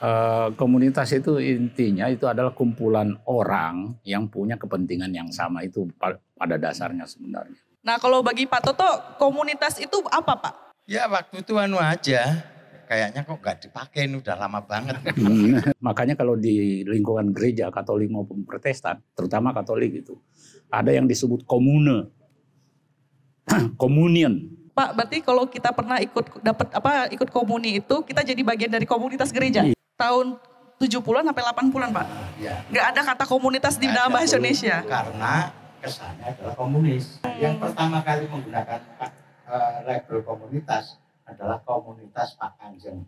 Eh, komunitas itu intinya itu adalah kumpulan orang yang punya kepentingan yang sama itu pada dasarnya sebenarnya. Nah kalau bagi Pak Toto komunitas itu apa Pak? Ya waktu itu anu aja kayaknya kok gak dipakai ini udah lama banget. Makanya kalau di lingkungan gereja Katolik maupun Protestan, terutama Katolik itu, ada yang disebut komune, komunion. Pak, berarti kalau kita pernah ikut dapat apa ikut komuni itu, kita jadi bagian dari komunitas gereja tahun 70-an sampai 80-an Pak. Ya. Gak ada kata komunitas di dalam bahasa Indonesia. Karena kesannya adalah komunis. Hmm. Yang pertama kali menggunakan uh, label komunitas adalah komunitas Pak Kanjeng.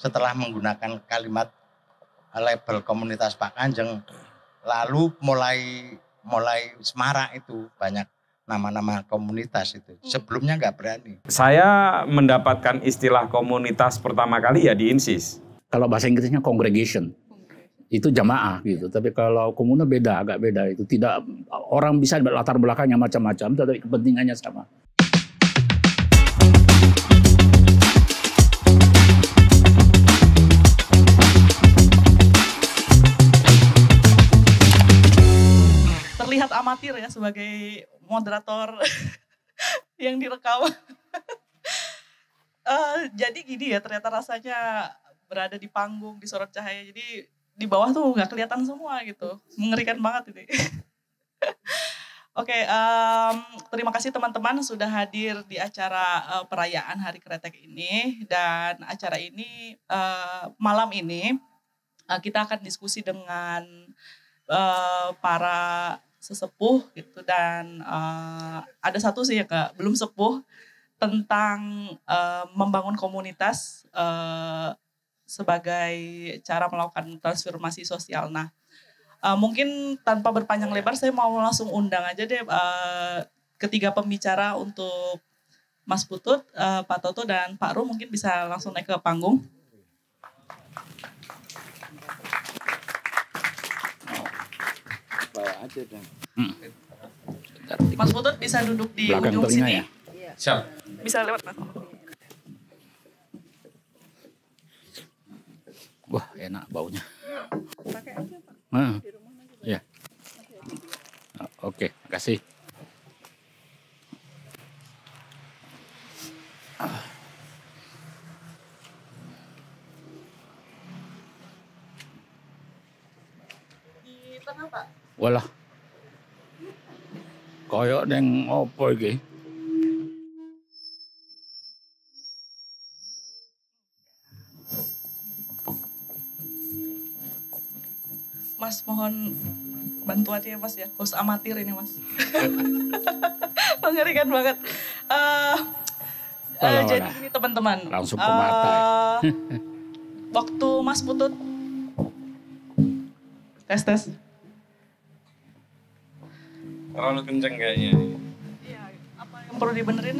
Setelah menggunakan kalimat eh, label komunitas Pak Kanjeng, lalu mulai mulai semarak itu banyak nama-nama komunitas itu. Sebelumnya nggak berani. Saya mendapatkan istilah komunitas pertama kali ya di INSIS kalau bahasa Inggrisnya congregation. Itu jamaah gitu. Tapi kalau komuna beda, agak beda itu. Tidak orang bisa latar belakangnya macam-macam, tapi kepentingannya sama. terlihat amatir ya sebagai moderator yang direkam. uh, jadi gini ya ternyata rasanya berada di panggung di sorot cahaya jadi di bawah tuh nggak kelihatan semua gitu mengerikan banget ini Oke, okay, um, terima kasih teman-teman sudah hadir di acara uh, perayaan Hari Kretek ini dan acara ini uh, malam ini uh, kita akan diskusi dengan uh, para sesepuh gitu dan uh, ada satu sih ya kak belum sepuh tentang uh, membangun komunitas uh, sebagai cara melakukan transformasi sosial. Nah, uh, mungkin tanpa berpanjang lebar saya mau langsung undang aja deh uh, ketiga pembicara untuk Mas Putut, uh, Pak Toto dan Pak Ru mungkin bisa langsung naik ke panggung. Hmm. Mas Putut bisa duduk di Belakang ujung sini. Ya? Iya. Siap. Bisa lewat Mas. Wah, enak baunya. Pakai aja, Pak. Nah. Di rumah Ya. Oke, kasih. Di tengah, Pak. Walah. Koyok neng opo gitu. Mas mohon bantuan ya Mas ya, host amatir ini Mas. Mengerikan oh, banget. Uh, uh, olah, jadi ini teman-teman. Langsung ke mata. Uh, waktu Mas Putut tes tes. Terlalu kenceng kayaknya. Iya, apa yang perlu dibenerin?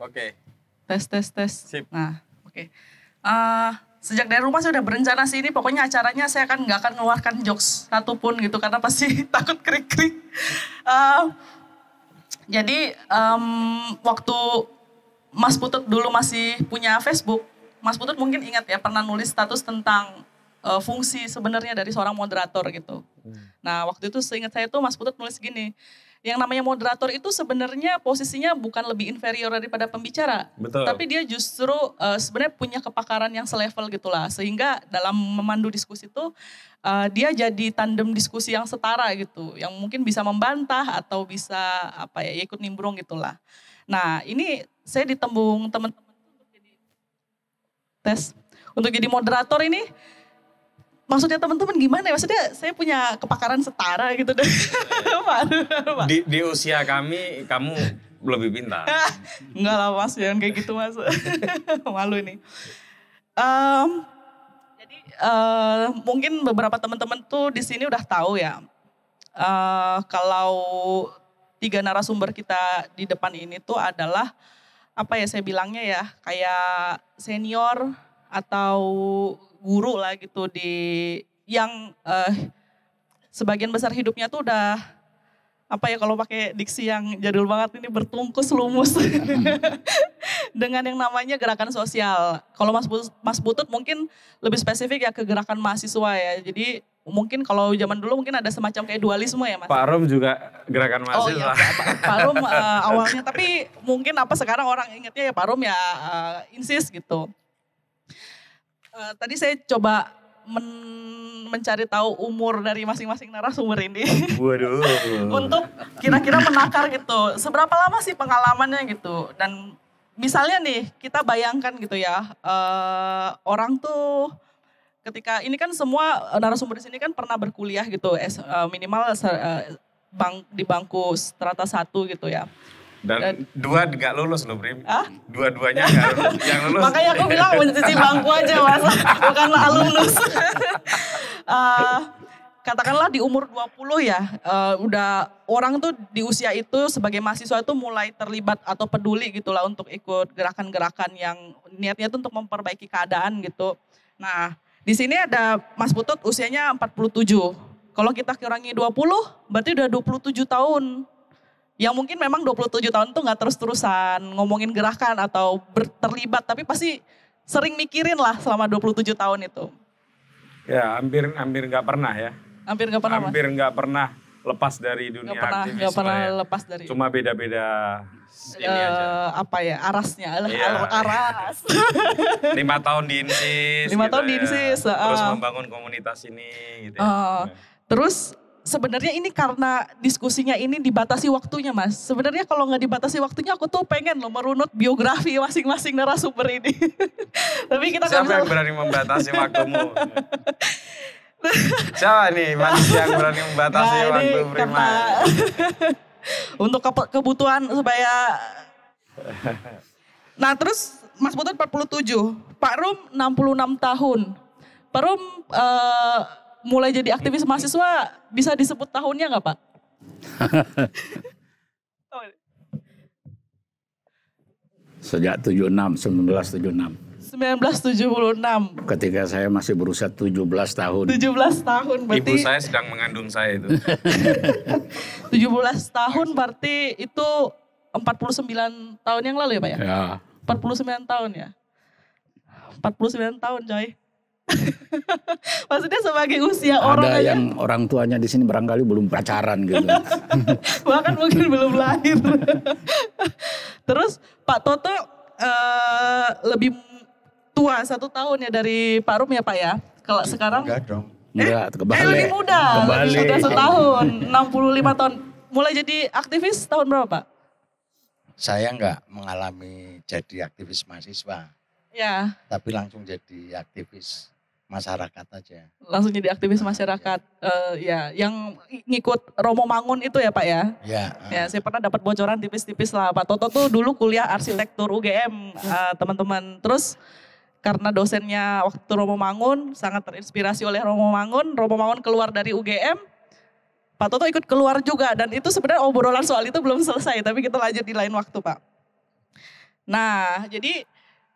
Oke. Okay tes tes tes. Sip. Nah, oke. Okay. Uh, sejak dari rumah saya udah berencana sih ini pokoknya acaranya saya akan nggak akan mengeluarkan jokes satupun gitu karena pasti takut krik krik. Uh, ah, jadi um, waktu Mas Putut dulu masih punya Facebook, Mas Putut mungkin ingat ya pernah nulis status tentang uh, fungsi sebenarnya dari seorang moderator gitu. Hmm. Nah waktu itu seingat saya tuh Mas Putut nulis gini, yang namanya moderator itu sebenarnya posisinya bukan lebih inferior daripada pembicara, Betul. tapi dia justru uh, sebenarnya punya kepakaran yang selevel gitulah, sehingga dalam memandu diskusi itu uh, dia jadi tandem diskusi yang setara gitu, yang mungkin bisa membantah atau bisa apa ya ikut nimbrung gitulah. Nah ini saya ditembung teman-teman untuk jadi tes untuk jadi moderator ini maksudnya teman-teman gimana ya? Maksudnya saya punya kepakaran setara gitu deh. di, di usia kami kamu lebih pintar. Enggak lah mas, jangan kayak gitu mas. Malu ini. Um, jadi uh, mungkin beberapa teman-teman tuh di sini udah tahu ya. Uh, kalau tiga narasumber kita di depan ini tuh adalah apa ya saya bilangnya ya kayak senior atau guru lah gitu di yang uh, sebagian besar hidupnya tuh udah apa ya kalau pakai diksi yang jadul banget ini bertungkus lumus dengan yang namanya gerakan sosial. Kalau Mas Butut, Mas Butut mungkin lebih spesifik ya ke gerakan mahasiswa ya. Jadi mungkin kalau zaman dulu mungkin ada semacam kayak dualisme ya Mas. Pak Rum juga gerakan oh, mahasiswa. Oh iya, Pak, Pak Rum uh, eh, awalnya tapi mungkin apa sekarang orang ingetnya ya Pak Rum ya uh, insis gitu. Uh, tadi saya coba men mencari tahu umur dari masing-masing narasumber ini. Waduh. Untuk kira-kira menakar gitu. Seberapa lama sih pengalamannya gitu. Dan misalnya nih kita bayangkan gitu ya. Uh, orang tuh ketika ini kan semua narasumber di sini kan pernah berkuliah gitu. uh, minimal uh, bang, di bangku strata satu gitu ya. Dan, dan dua nggak lulus loh Brim. Ah? Dua-duanya nggak lulus. yang lulus. Makanya aku bilang mencuci bangku aja mas, bukanlah lulus. uh, katakanlah di umur 20 ya, uh, udah orang tuh di usia itu sebagai mahasiswa itu mulai terlibat atau peduli gitu lah. untuk ikut gerakan-gerakan yang niatnya tuh untuk memperbaiki keadaan gitu. Nah, di sini ada Mas Putut usianya 47. Kalau kita kurangi 20, berarti udah 27 tahun yang mungkin memang 27 tahun tuh nggak terus-terusan ngomongin gerakan atau terlibat tapi pasti sering mikirin lah selama 27 tahun itu. Ya, hampir hampir nggak pernah ya. Hampir nggak pernah. Hampir nggak pernah lepas dari dunia gak pernah, aktivis. Gak pernah ya. lepas dari. Cuma beda-beda ini uh, Apa ya arasnya, yeah. aras. Lima tahun di Insis. Lima gitu tahun ya. di Insis. Uh, terus eh. membangun komunitas ini. Gitu uh, Terus sebenarnya ini karena diskusinya ini dibatasi waktunya mas. Sebenarnya kalau nggak dibatasi waktunya aku tuh pengen loh merunut biografi masing-masing narasumber ini. Tapi kita Siapa yang berani membatasi waktumu? Siapa nih manusia yang berani membatasi nah, waktu Prima? Untuk kebutuhan supaya... Nah terus Mas Putut 47, Pak Rum 66 tahun. Pak Rum... Uh, mulai jadi aktivis mahasiswa bisa disebut tahunnya nggak Pak? Sejak 76, 1976. 1976. Ketika saya masih berusia 17 tahun. 17 tahun berarti. Ibu saya sedang mengandung saya itu. 17 tahun berarti itu 49 tahun yang lalu ya Pak ya? Ya. 49 tahun ya? 49 tahun coy. Maksudnya sebagai usia orang Ada yang orang tuanya di sini barangkali belum pacaran gitu. Bahkan mungkin belum lahir. Terus Pak Toto uh, lebih tua satu tahun ya dari Pak Rum ya Pak ya? Kalau sekarang? Enggak dong. Enggak, eh, kembali. Eh, lebih muda, kembali. lebih muda setahun, 65 tahun. Mulai jadi aktivis tahun berapa Pak? Saya enggak mengalami jadi aktivis mahasiswa. Ya. Tapi langsung jadi aktivis masyarakat aja. Langsung jadi aktivis masyarakat. Uh, ya, yang ngikut Romo Mangun itu ya Pak ya? Ya. Ya, ah. saya pernah dapat bocoran tipis-tipis lah Pak Toto tuh dulu kuliah arsitektur UGM teman eh, teman-teman. Terus karena dosennya waktu Romo Mangun sangat terinspirasi oleh Romo Mangun, Romo Mangun keluar dari UGM, Pak Toto ikut keluar juga dan itu sebenarnya obrolan soal itu belum selesai tapi kita lanjut di lain waktu Pak. Nah, jadi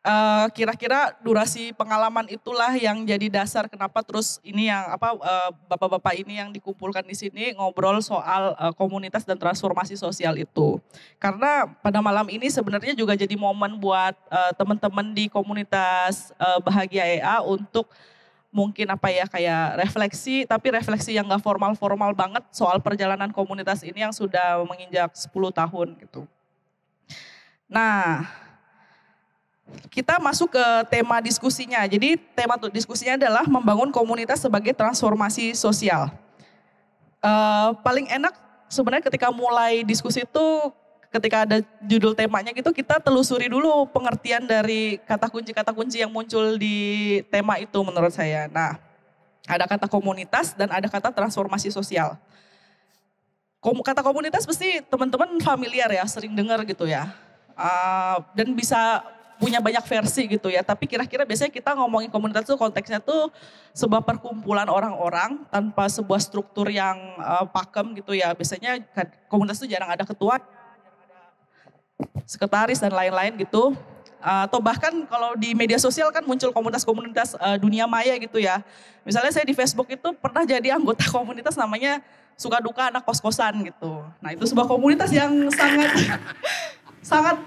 kira eh, kira-kira durasi pengalaman itulah yang jadi dasar kenapa terus ini yang apa bapak eh, bapak-bapak ini yang dikumpulkan di sini ngobrol soal uh, komunitas dan transformasi sosial itu. Karena pada malam ini sebenarnya juga jadi momen buat uh, teman-teman di komunitas uh, Bahagia EA untuk mungkin apa ya kayak refleksi tapi refleksi yang gak formal-formal banget soal perjalanan komunitas ini yang sudah menginjak 10 tahun gitu. Nah, kita masuk ke tema diskusinya. Jadi tema diskusinya adalah membangun komunitas sebagai transformasi sosial. Uh, paling enak sebenarnya ketika mulai diskusi itu ketika ada judul temanya gitu kita telusuri dulu pengertian dari kata kunci-kata kunci yang muncul di tema itu menurut saya. Nah, ada kata komunitas dan ada kata transformasi sosial. kata komunitas pasti teman-teman familiar ya, sering dengar gitu ya. Uh, dan bisa punya banyak versi gitu ya. Tapi kira-kira biasanya kita ngomongin komunitas itu konteksnya tuh sebuah perkumpulan orang-orang tanpa sebuah struktur yang uh, pakem gitu ya. Biasanya komunitas itu jarang ada ketua, sekretaris dan lain-lain gitu. Uh, atau bahkan kalau di media sosial kan muncul komunitas-komunitas uh, dunia maya gitu ya. Misalnya saya di Facebook itu pernah jadi anggota komunitas namanya suka duka anak kos-kosan gitu. Nah itu sebuah komunitas yang sangat sangat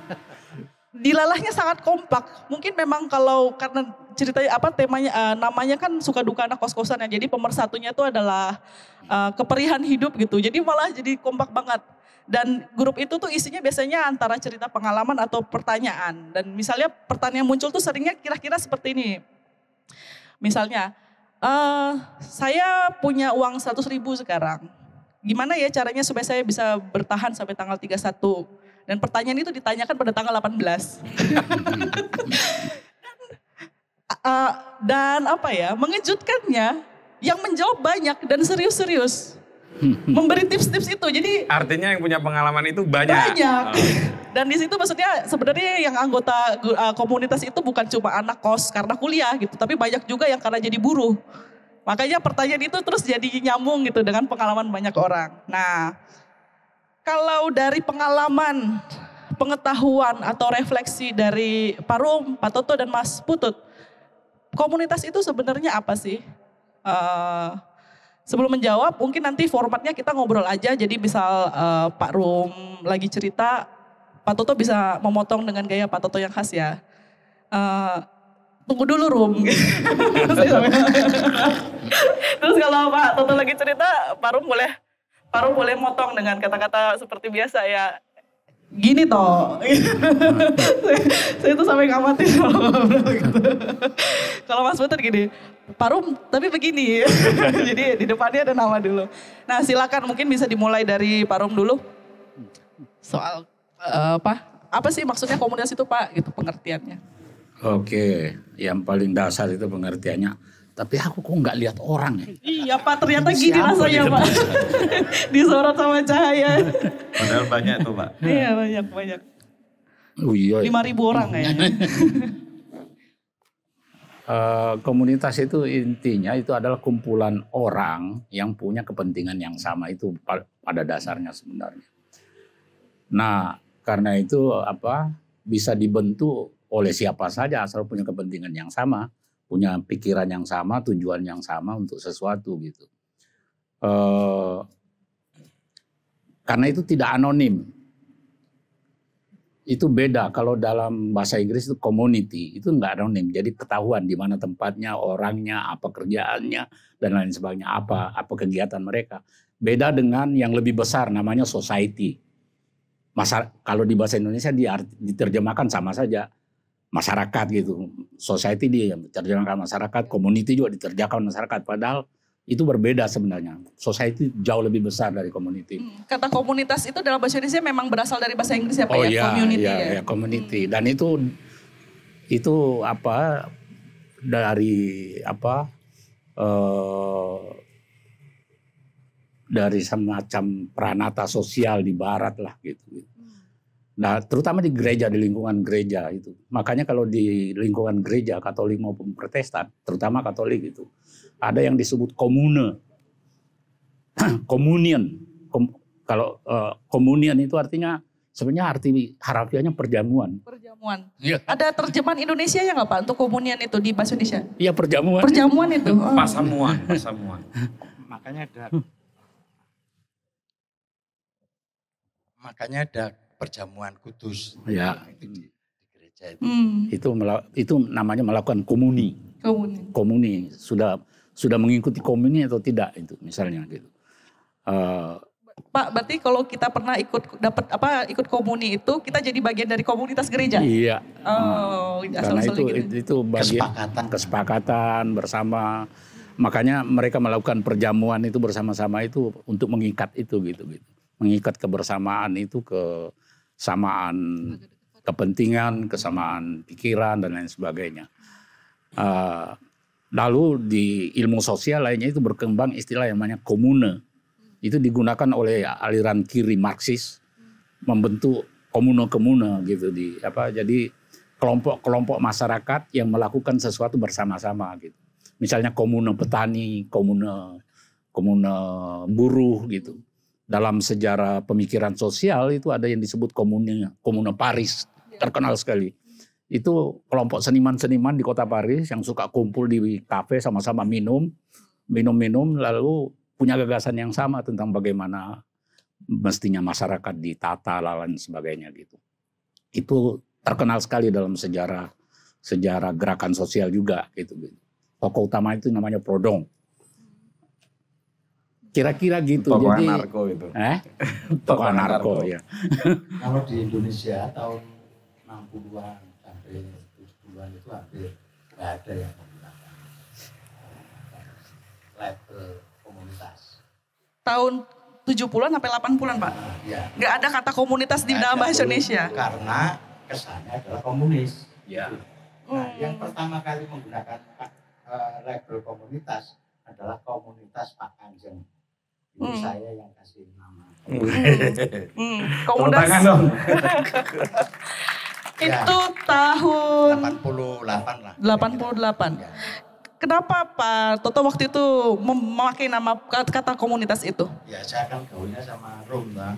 dilalahnya sangat kompak. Mungkin memang kalau karena ceritanya apa temanya uh, namanya kan suka duka anak kos-kosan ya. Jadi pemersatunya itu adalah uh, keperihan hidup gitu. Jadi malah jadi kompak banget. Dan grup itu tuh isinya biasanya antara cerita pengalaman atau pertanyaan. Dan misalnya pertanyaan muncul tuh seringnya kira-kira seperti ini. Misalnya, uh, saya punya uang 100 ribu sekarang. Gimana ya caranya supaya saya bisa bertahan sampai tanggal 31 dan pertanyaan itu ditanyakan pada tanggal 18. uh, eh, dan apa ya, mengejutkannya yang menjawab banyak dan serius-serius. Memberi tips-tips itu. Jadi artinya yang punya pengalaman itu banyak. Banyak. Oh. Dan di situ maksudnya sebenarnya yang anggota eh, komunitas itu bukan cuma anak kos karena kuliah gitu, tapi banyak juga yang karena jadi buruh. Makanya pertanyaan itu terus jadi nyambung gitu dengan pengalaman banyak orang. Nah, kalau dari pengalaman, pengetahuan atau refleksi dari Pak Rum, Pak Toto dan Mas Putut, komunitas itu sebenarnya apa sih? Uh, sebelum menjawab, mungkin nanti formatnya kita ngobrol aja. Jadi misal uh, eh, Pak Rum lagi cerita, Pak Toto bisa memotong dengan gaya Pak Toto yang khas ya. Uh, tunggu dulu Rum. Terus kalau Pak Toto lagi cerita, Pak Rum boleh Paru boleh motong dengan kata-kata seperti biasa ya gini toh saya itu sampai ngamati kalau Mas Butet gini Parum tapi begini jadi di depannya ada nama dulu nah silakan mungkin bisa dimulai dari Parum dulu soal uh, apa apa sih maksudnya komunitas itu Pak gitu pengertiannya oke yang paling dasar itu pengertiannya tapi aku kok nggak lihat orang ya. Iya Pak, ternyata Ini gini rasanya gitu? Pak. Disorot sama cahaya. Padahal banyak tuh Pak. iya banyak, banyak. Oh iya. 5 ribu orang kayaknya. Uh, komunitas itu intinya itu adalah kumpulan orang yang punya kepentingan yang sama itu pada dasarnya sebenarnya. Nah, karena itu apa bisa dibentuk oleh siapa saja asal punya kepentingan yang sama punya pikiran yang sama, tujuan yang sama untuk sesuatu gitu. Uh, karena itu tidak anonim. Itu beda kalau dalam bahasa Inggris itu community, itu nggak anonim. Jadi ketahuan di mana tempatnya, orangnya, apa kerjaannya dan lain sebagainya, apa apa kegiatan mereka. Beda dengan yang lebih besar namanya society. Masa, kalau di bahasa Indonesia diterjemahkan sama saja masyarakat gitu. Society dia yang diterjemahkan masyarakat, community juga diterjemahkan masyarakat. Padahal itu berbeda sebenarnya. Society jauh lebih besar dari community. Hmm, kata komunitas itu dalam bahasa Indonesia memang berasal dari bahasa Inggris ya, Pak? oh, ya? Iya, community iya, ya. Iya, community. Hmm. Dan itu itu apa dari apa uh, dari semacam peranata sosial di barat lah gitu. Nah, terutama di gereja, di lingkungan gereja itu. Makanya kalau di lingkungan gereja Katolik maupun Protestan, terutama Katolik itu, ada yang disebut komune. komunian Kom, kalau uh, eh, komunian itu artinya sebenarnya arti harafiahnya perjamuan. Perjamuan. Ya. Ada terjemahan Indonesia ya nggak Pak untuk komunian itu di bahasa Indonesia? Iya, perjamuan. Perjamuan itu. Oh. Pasamuan, pasamuan. Makanya ada Makanya ada perjamuan kudus ya. Itu di, gereja itu. Hmm. Itu itu namanya melakukan komuni. Komuni. Komuni sudah sudah mengikuti komuni atau tidak itu misalnya gitu. Uh, Pak, berarti kalau kita pernah ikut dapat apa ikut komuni itu kita jadi bagian dari komunitas gereja. Iya. Oh, hmm. karena itu gitu. itu, itu bagian kesepakatan kesepakatan bersama. Makanya mereka melakukan perjamuan itu bersama-sama itu untuk mengikat itu gitu gitu. Mengikat kebersamaan itu ke kesamaan kepentingan, kesamaan pikiran dan lain sebagainya. Uh, lalu di ilmu sosial lainnya itu berkembang istilah yang namanya komune. Itu digunakan oleh aliran kiri Marxis membentuk komune-komune gitu di apa jadi kelompok-kelompok masyarakat yang melakukan sesuatu bersama-sama gitu. Misalnya komune petani, komune komune buruh gitu dalam sejarah pemikiran sosial itu ada yang disebut komune, komune Paris, terkenal sekali. Itu kelompok seniman-seniman di kota Paris yang suka kumpul di kafe sama-sama minum, minum-minum lalu punya gagasan yang sama tentang bagaimana mestinya masyarakat ditata lain sebagainya gitu. Itu terkenal sekali dalam sejarah sejarah gerakan sosial juga gitu gitu. Tokoh utama itu namanya Prodong. Kira-kira gitu. Tokoh Jadi, narko itu. Eh? Tokoh narko, narko ya. Kalau di Indonesia tahun 60-an sampai 70-an itu hampir nggak ada yang menggunakan label komunitas. Tahun 70-an sampai 80-an Pak? Iya. Nggak ada kata komunitas di dalam bahasa Indonesia? Karena kesannya adalah komunis. Iya. Nah, hmm. yang pertama kali menggunakan uh, label komunitas adalah komunitas Pak Kanjeng. Hmm. saya yang kasih nama. Hmm. hmm. Tangan dong. Ya. Itu ya. tahun 88 lah. 88. Ya. Kenapa Pak Toto waktu itu memakai nama kata komunitas itu? Ya saya kan gaulnya sama Rom lah.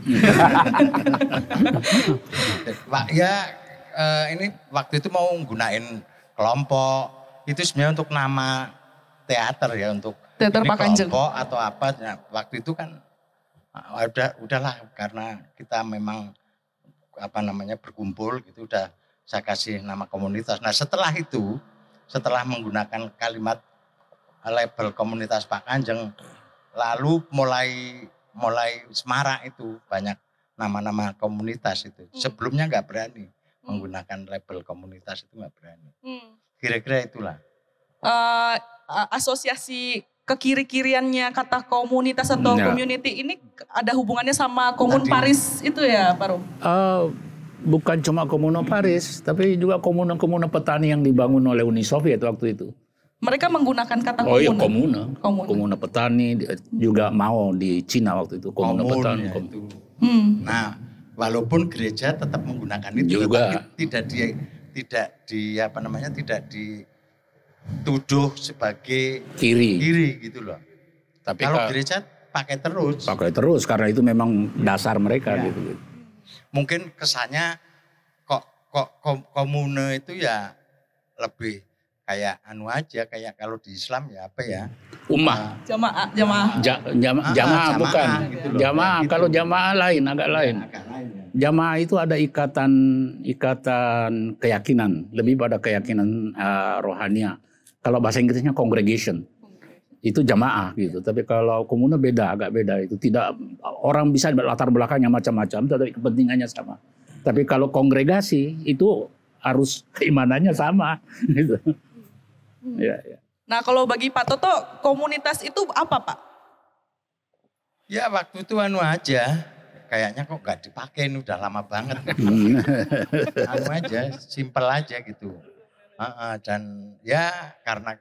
Pak ya eh, ini waktu itu mau gunain kelompok itu sebenarnya untuk nama teater ya untuk teater Pak Kanjeng. atau apa, ya, waktu itu kan ah, udah udahlah karena kita memang apa namanya berkumpul gitu udah saya kasih nama komunitas. Nah setelah itu, setelah menggunakan kalimat label komunitas Pak Kanjeng, lalu mulai mulai semarak itu banyak nama-nama komunitas itu. Hmm. Sebelumnya nggak berani hmm. menggunakan label komunitas itu nggak berani. Hmm. Kira-kira Kira -kira itulah. Uh, asosiasi kekiri-kiriannya kata komunitas atau nah. community ini ada hubungannya sama komun Paris itu ya Pak Rum? Uh, bukan cuma komuno Paris, tapi juga komuno-komuno petani yang dibangun oleh Uni Soviet waktu itu. Mereka menggunakan kata komun. Oh iya komuna, komuna petani juga mau di Cina waktu itu Komuna petani. Ya Hmm. Nah, walaupun gereja tetap menggunakan itu juga. tidak di tidak di apa namanya tidak di tuduh sebagai kiri. Kiri gitu loh. Tapi kalau gereja pakai terus. Pakai terus karena itu memang dasar mereka ya. gitu. Mungkin kesannya kok kok komune itu ya lebih kayak anu aja kayak kalau di Islam ya apa ya ummah eh, jamaah jamaah ja, jama, ah, jamaah bukan gitu jamaah gitu. kalau jamaah iya, lain agak lain, ya, agak lain jamaah itu ada ikatan ikatan keyakinan lebih pada keyakinan uh, rohania kalau bahasa Inggrisnya congregation. Itu jamaah gitu. Iya. Tapi kalau komuna beda, agak beda itu. Tidak orang bisa latar belakangnya macam-macam, tapi kepentingannya sama. Tapi kalau kongregasi itu harus keimanannya sama gitu. Hmm. Ya, ya. Nah, kalau bagi Pak Toto komunitas itu apa, Pak? Ya, waktu itu anu aja kayaknya kok gak dipakai ini udah lama banget. Hmm. anu aja, simpel aja gitu dan ya karena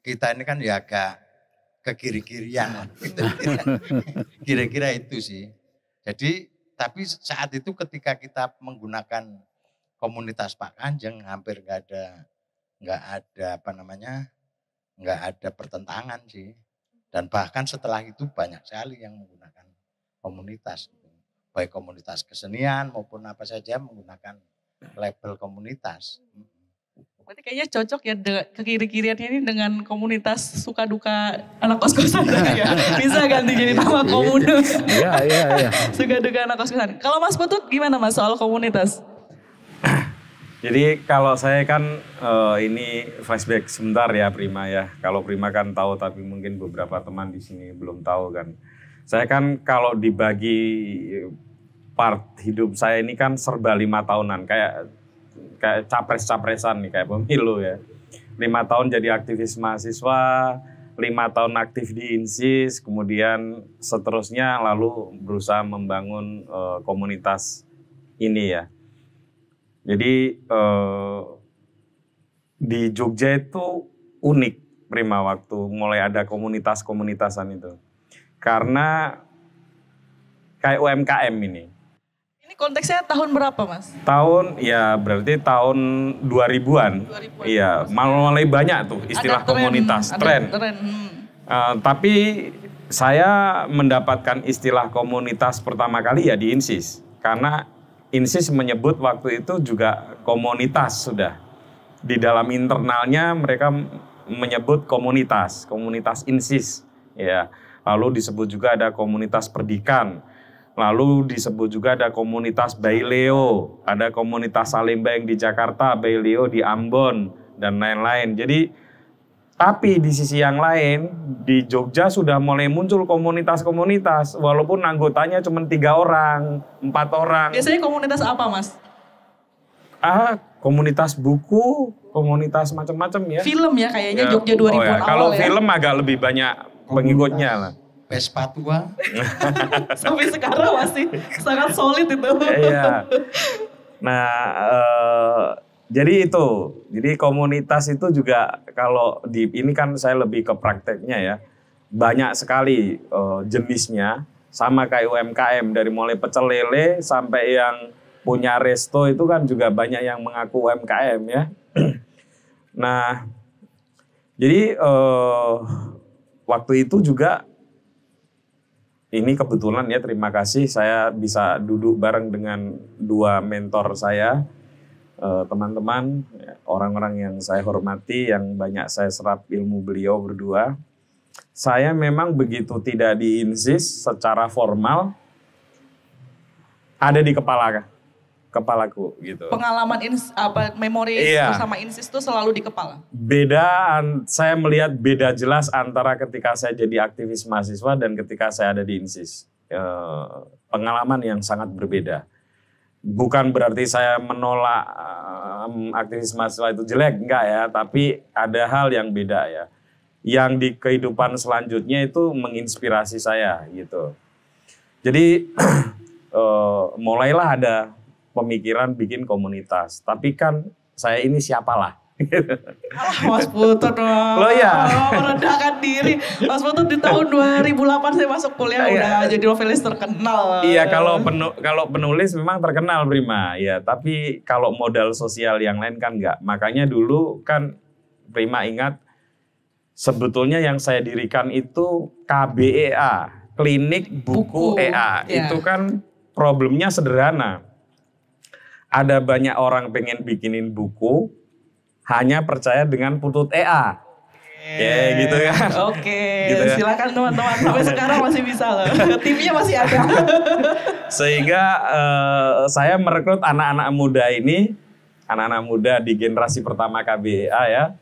kita ini kan ya agak ke kiri-kirian gitu. Kira-kira itu sih. Jadi tapi saat itu ketika kita menggunakan komunitas Pak Kanjeng hampir nggak ada nggak ada apa namanya nggak ada pertentangan sih dan bahkan setelah itu banyak sekali yang menggunakan komunitas baik komunitas kesenian maupun apa saja menggunakan label komunitas Berarti kayaknya cocok ya ke kiri kiriannya ini dengan komunitas suka duka anak kos-kosan ya. Bisa ganti jadi iya, nama iya. komunitas Iya, iya, iya. suka duka anak kos-kosan. Kalau Mas Putut gimana Mas soal komunitas? Jadi kalau saya kan uh, ini flashback sebentar ya Prima ya. Kalau Prima kan tahu tapi mungkin beberapa teman di sini belum tahu kan. Saya kan kalau dibagi part hidup saya ini kan serba lima tahunan. Kayak kayak capres-capresan nih kayak pemilu ya. Lima tahun jadi aktivis mahasiswa, lima tahun aktif di INSIS, kemudian seterusnya lalu berusaha membangun e, komunitas ini ya. Jadi e, di Jogja itu unik prima waktu mulai ada komunitas-komunitasan itu. Karena kayak UMKM ini konteksnya tahun berapa mas? Tahun ya berarti tahun 2000-an. 2000-an iya, mulai banyak tuh istilah ada komunitas, tren. tren. Hmm. Uh, tapi saya mendapatkan istilah komunitas pertama kali ya di INSIS. Karena INSIS menyebut waktu itu juga komunitas sudah. Di dalam internalnya mereka menyebut komunitas, komunitas INSIS. Ya. Lalu disebut juga ada komunitas perdikan Lalu disebut juga ada komunitas Baileo, ada komunitas Salemba yang di Jakarta, Baileo di Ambon, dan lain-lain. Jadi, tapi di sisi yang lain, di Jogja sudah mulai muncul komunitas-komunitas, walaupun anggotanya cuma tiga orang, empat orang. Biasanya komunitas apa, Mas? Ah, komunitas buku, komunitas macam-macam ya. Film ya kayaknya ya, Jogja 2000 ribu oh ya. Kalau ya. film agak lebih banyak komunitas. pengikutnya lah. Vespa tua. Sampai sekarang masih sangat solid itu. Iya. iya. Nah, uh, jadi itu. Jadi komunitas itu juga kalau di ini kan saya lebih ke prakteknya ya. Banyak sekali uh, jenisnya sama kayak UMKM dari mulai pecel lele sampai yang punya resto itu kan juga banyak yang mengaku UMKM ya. nah, jadi uh, waktu itu juga ini kebetulan ya terima kasih saya bisa duduk bareng dengan dua mentor saya eh, teman-teman ya, orang-orang yang saya hormati yang banyak saya serap ilmu beliau berdua saya memang begitu tidak diinsis secara formal ada di kepala kepalaku gitu. Pengalaman ins, apa memori iya. sama insis itu selalu di kepala. Beda saya melihat beda jelas antara ketika saya jadi aktivis mahasiswa dan ketika saya ada di insis. E, pengalaman yang sangat berbeda. Bukan berarti saya menolak um, aktivis mahasiswa itu jelek enggak ya, tapi ada hal yang beda ya. Yang di kehidupan selanjutnya itu menginspirasi saya gitu. Jadi e, mulailah ada pemikiran bikin komunitas. Tapi kan saya ini siapalah. lah Mas Putut dong. Lo ya. Merendahkan diri. Mas Putut di tahun 2008 saya masuk kuliah nah, udah ya. jadi novelis terkenal. Iya, kalau penu kalau penulis memang terkenal Prima. Ya, tapi kalau modal sosial yang lain kan enggak. Makanya dulu kan Prima ingat sebetulnya yang saya dirikan itu KBEA, Klinik Buku, Buku. EA. Ya. Itu kan problemnya sederhana ada banyak orang pengen bikinin buku hanya percaya dengan putut EA. Oke, yeah, gitu kan. Oke, okay. gitu kan. silakan teman-teman. Sampai sekarang masih bisa loh. Timnya masih ada. Sehingga uh, saya merekrut anak-anak muda ini, anak-anak muda di generasi pertama KBA ya,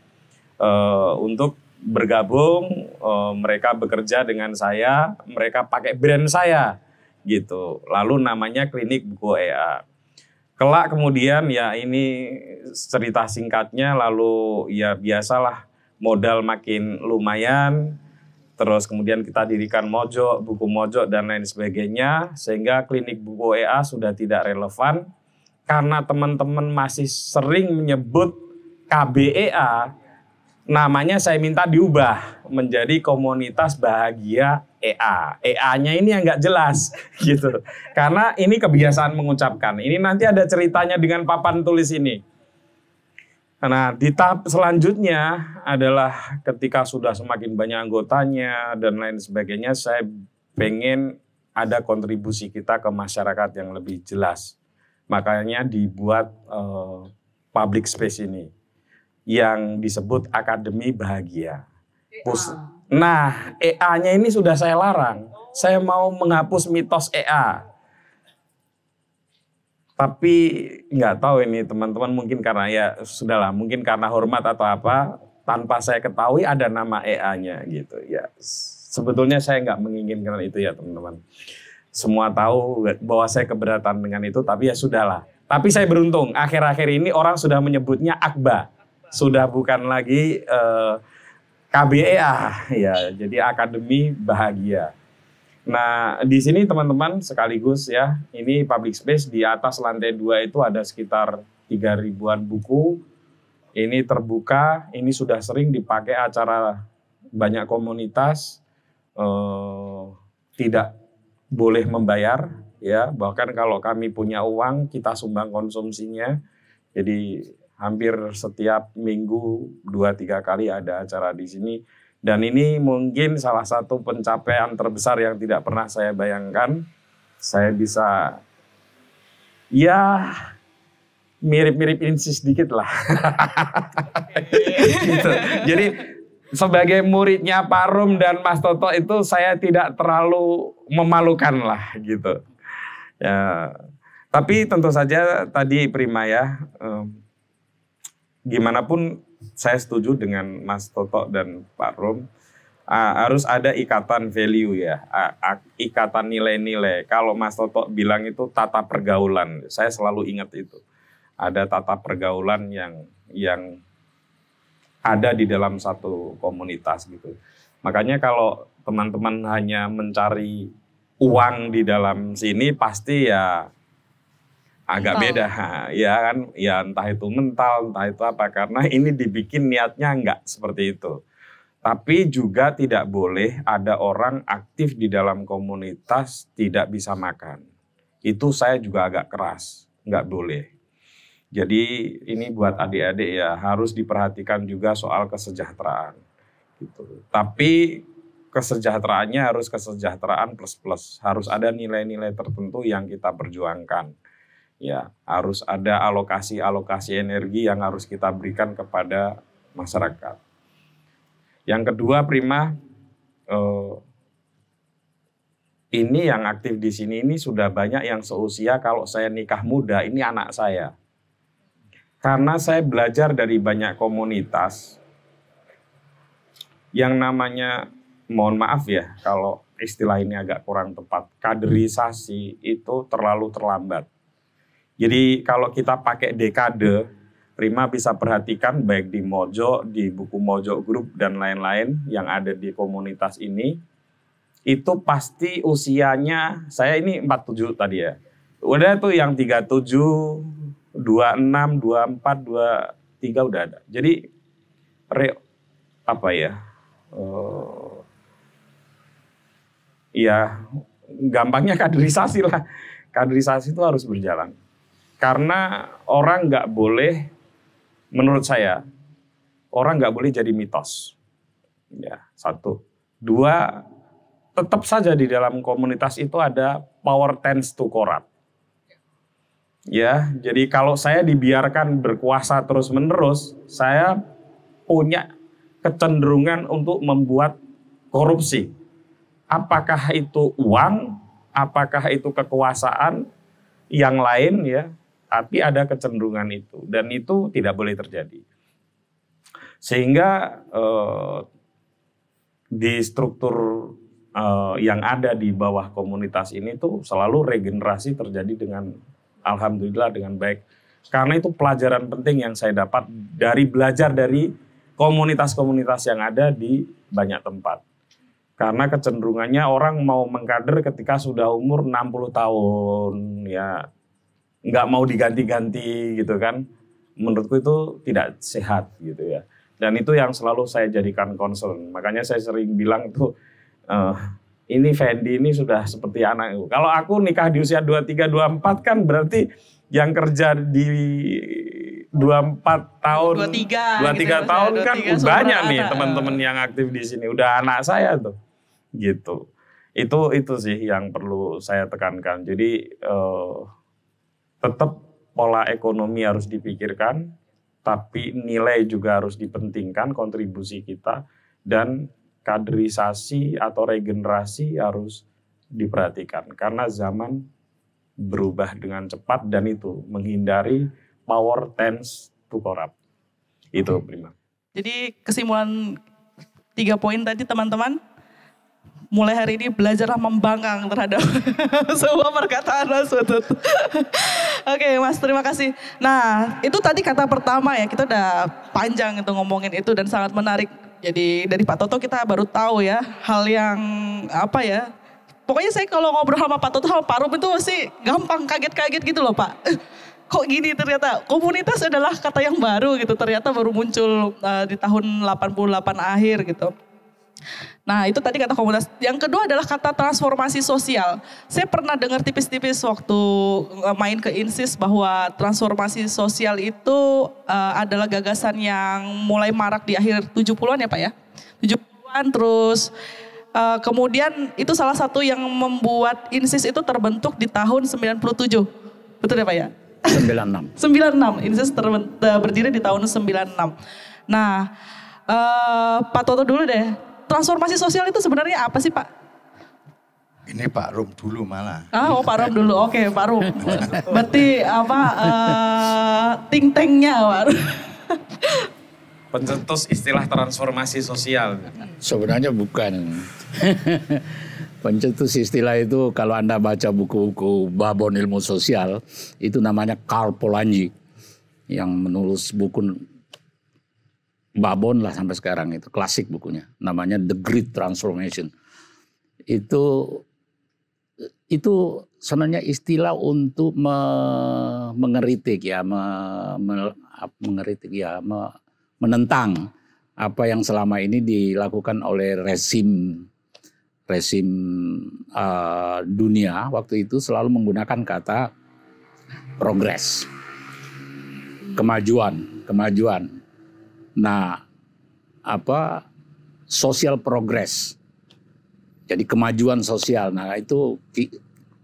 uh, untuk bergabung. Uh, mereka bekerja dengan saya, mereka pakai brand saya, gitu. Lalu namanya klinik buku EA Kelak kemudian ya ini cerita singkatnya lalu ya biasalah modal makin lumayan terus kemudian kita dirikan Mojo, buku Mojo dan lain sebagainya sehingga klinik buku EA sudah tidak relevan karena teman-teman masih sering menyebut KBEA namanya saya minta diubah menjadi komunitas bahagia EA. EA-nya ini yang nggak jelas gitu. Karena ini kebiasaan mengucapkan. Ini nanti ada ceritanya dengan papan tulis ini. Nah, di tahap selanjutnya adalah ketika sudah semakin banyak anggotanya dan lain sebagainya, saya pengen ada kontribusi kita ke masyarakat yang lebih jelas. Makanya dibuat uh, public space ini yang disebut Akademi Bahagia. E Pus nah, EA-nya ini sudah saya larang. Oh. Saya mau menghapus mitos EA. Tapi nggak tahu ini teman-teman mungkin karena ya sudahlah mungkin karena hormat atau apa tanpa saya ketahui ada nama EA-nya gitu ya sebetulnya saya nggak menginginkan itu ya teman-teman semua tahu bahwa saya keberatan dengan itu tapi ya sudahlah tapi saya beruntung akhir-akhir ini orang sudah menyebutnya akba sudah bukan lagi uh, eh, KBEA ya, jadi Akademi Bahagia. Nah, di sini teman-teman sekaligus ya, ini public space di atas lantai dua itu ada sekitar tiga ribuan buku. Ini terbuka, ini sudah sering dipakai acara banyak komunitas eh, tidak boleh membayar ya, bahkan kalau kami punya uang kita sumbang konsumsinya. Jadi hampir setiap minggu dua tiga kali ada acara di sini dan ini mungkin salah satu pencapaian terbesar yang tidak pernah saya bayangkan saya bisa ya mirip-mirip insis sedikit lah gitu. jadi sebagai muridnya Pak Rum dan Mas Toto itu saya tidak terlalu memalukan lah gitu ya tapi tentu saja tadi Prima ya um, gimana pun saya setuju dengan Mas Toto dan Pak Rom uh, harus ada ikatan value ya, uh, ikatan nilai-nilai. Kalau Mas Toto bilang itu tata pergaulan, saya selalu ingat itu. Ada tata pergaulan yang yang ada di dalam satu komunitas gitu. Makanya kalau teman-teman hanya mencari uang di dalam sini pasti ya agak mental. beda ya iya kan ya entah itu mental entah itu apa karena ini dibikin niatnya enggak seperti itu tapi juga tidak boleh ada orang aktif di dalam komunitas tidak bisa makan itu saya juga agak keras nggak boleh jadi ini buat adik-adik ya harus diperhatikan juga soal kesejahteraan gitu tapi kesejahteraannya harus kesejahteraan plus plus harus ada nilai-nilai tertentu yang kita perjuangkan ya harus ada alokasi-alokasi energi yang harus kita berikan kepada masyarakat. Yang kedua, Prima, eh, ini yang aktif di sini ini sudah banyak yang seusia kalau saya nikah muda ini anak saya. Karena saya belajar dari banyak komunitas yang namanya mohon maaf ya kalau istilah ini agak kurang tepat, kaderisasi itu terlalu terlambat. Jadi kalau kita pakai dekade, Rima bisa perhatikan baik di Mojo, di buku Mojo Group dan lain-lain yang ada di komunitas ini, itu pasti usianya, saya ini 47 tadi ya. Udah tuh yang 37, 26, 24, 23 udah ada. Jadi re, apa ya, uh, ya gampangnya kaderisasi lah. Kaderisasi itu harus berjalan karena orang nggak boleh, menurut saya, orang nggak boleh jadi mitos. Ya, satu. Dua, tetap saja di dalam komunitas itu ada power tense to corrupt. Ya, jadi kalau saya dibiarkan berkuasa terus-menerus, saya punya kecenderungan untuk membuat korupsi. Apakah itu uang, apakah itu kekuasaan yang lain ya tapi ada kecenderungan itu dan itu tidak boleh terjadi. Sehingga eh, di struktur eh, yang ada di bawah komunitas ini tuh selalu regenerasi terjadi dengan alhamdulillah dengan baik. Karena itu pelajaran penting yang saya dapat dari belajar dari komunitas-komunitas yang ada di banyak tempat. Karena kecenderungannya orang mau mengkader ketika sudah umur 60 tahun ya nggak mau diganti-ganti gitu kan menurutku itu tidak sehat gitu ya dan itu yang selalu saya jadikan concern makanya saya sering bilang tuh eh, uh, ini Fendi ini sudah seperti anakku kalau aku nikah di usia 23 24 kan berarti yang kerja di 24 tahun 23 23 gitu, ya, tahun 23 kan 23, banyak nih teman-teman yang aktif di sini udah anak saya tuh gitu itu itu sih yang perlu saya tekankan jadi uh, tetap pola ekonomi harus dipikirkan, tapi nilai juga harus dipentingkan kontribusi kita dan kaderisasi atau regenerasi harus diperhatikan karena zaman berubah dengan cepat dan itu menghindari power tends to corrupt. Itu Prima. Jadi kesimpulan tiga poin tadi teman-teman mulai hari ini belajarlah membangkang terhadap semua perkataan Mas Utut. Oke okay, Mas terima kasih. Nah itu tadi kata pertama ya kita udah panjang itu ngomongin itu dan sangat menarik. Jadi dari Pak Toto kita baru tahu ya hal yang apa ya. Pokoknya saya kalau ngobrol sama Pak Toto sama Pak Rup itu masih gampang kaget-kaget gitu loh Pak. Kok gini ternyata komunitas adalah kata yang baru gitu ternyata baru muncul uh, di tahun 88 akhir gitu. Nah itu tadi kata komunitas. Yang kedua adalah kata transformasi sosial. Saya pernah dengar tipis-tipis waktu e, main ke INSIS bahwa transformasi sosial itu uh, adalah gagasan yang mulai marak di akhir 70-an ya Pak ya. 70-an terus uh, kemudian itu salah satu yang membuat INSIS itu terbentuk di tahun 97. Betul ya Pak ya? 96. 96. INSIS terbent- berdiri di tahun 96. Nah, uh, Pak Toto dulu deh transformasi sosial itu sebenarnya apa sih Pak? Ini Pak Rum dulu malah. Ah, oh Pak Rum iya. dulu, oke okay, Pak Rum. Berarti apa uh, eh, ting Pak Pencetus istilah transformasi sosial. Sebenarnya bukan. Pencetus istilah itu kalau Anda baca buku-buku babon ilmu sosial, itu namanya Karl Polanyi yang menulis buku babon lah sampai sekarang itu klasik bukunya namanya The Great Transformation itu itu sebenarnya istilah untuk me, mengeritik ya me, mengeritik ya me, menentang apa yang selama ini dilakukan oleh rezim rezim uh, dunia waktu itu selalu menggunakan kata progres kemajuan kemajuan Nah, apa social progress. Jadi kemajuan sosial. Nah, itu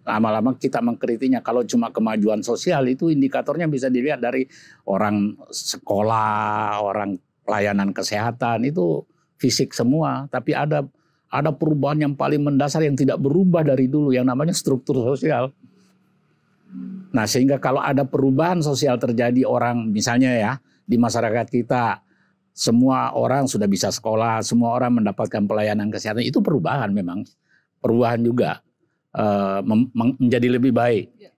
lama-lama kita mengkritiknya kalau cuma kemajuan sosial itu indikatornya bisa dilihat dari orang sekolah, orang pelayanan kesehatan itu fisik semua, tapi ada ada perubahan yang paling mendasar yang tidak berubah dari dulu yang namanya struktur sosial. Nah, sehingga kalau ada perubahan sosial terjadi orang misalnya ya di masyarakat kita semua orang sudah bisa sekolah, semua orang mendapatkan pelayanan kesehatan itu perubahan memang, perubahan juga uh, menjadi lebih baik. Ya.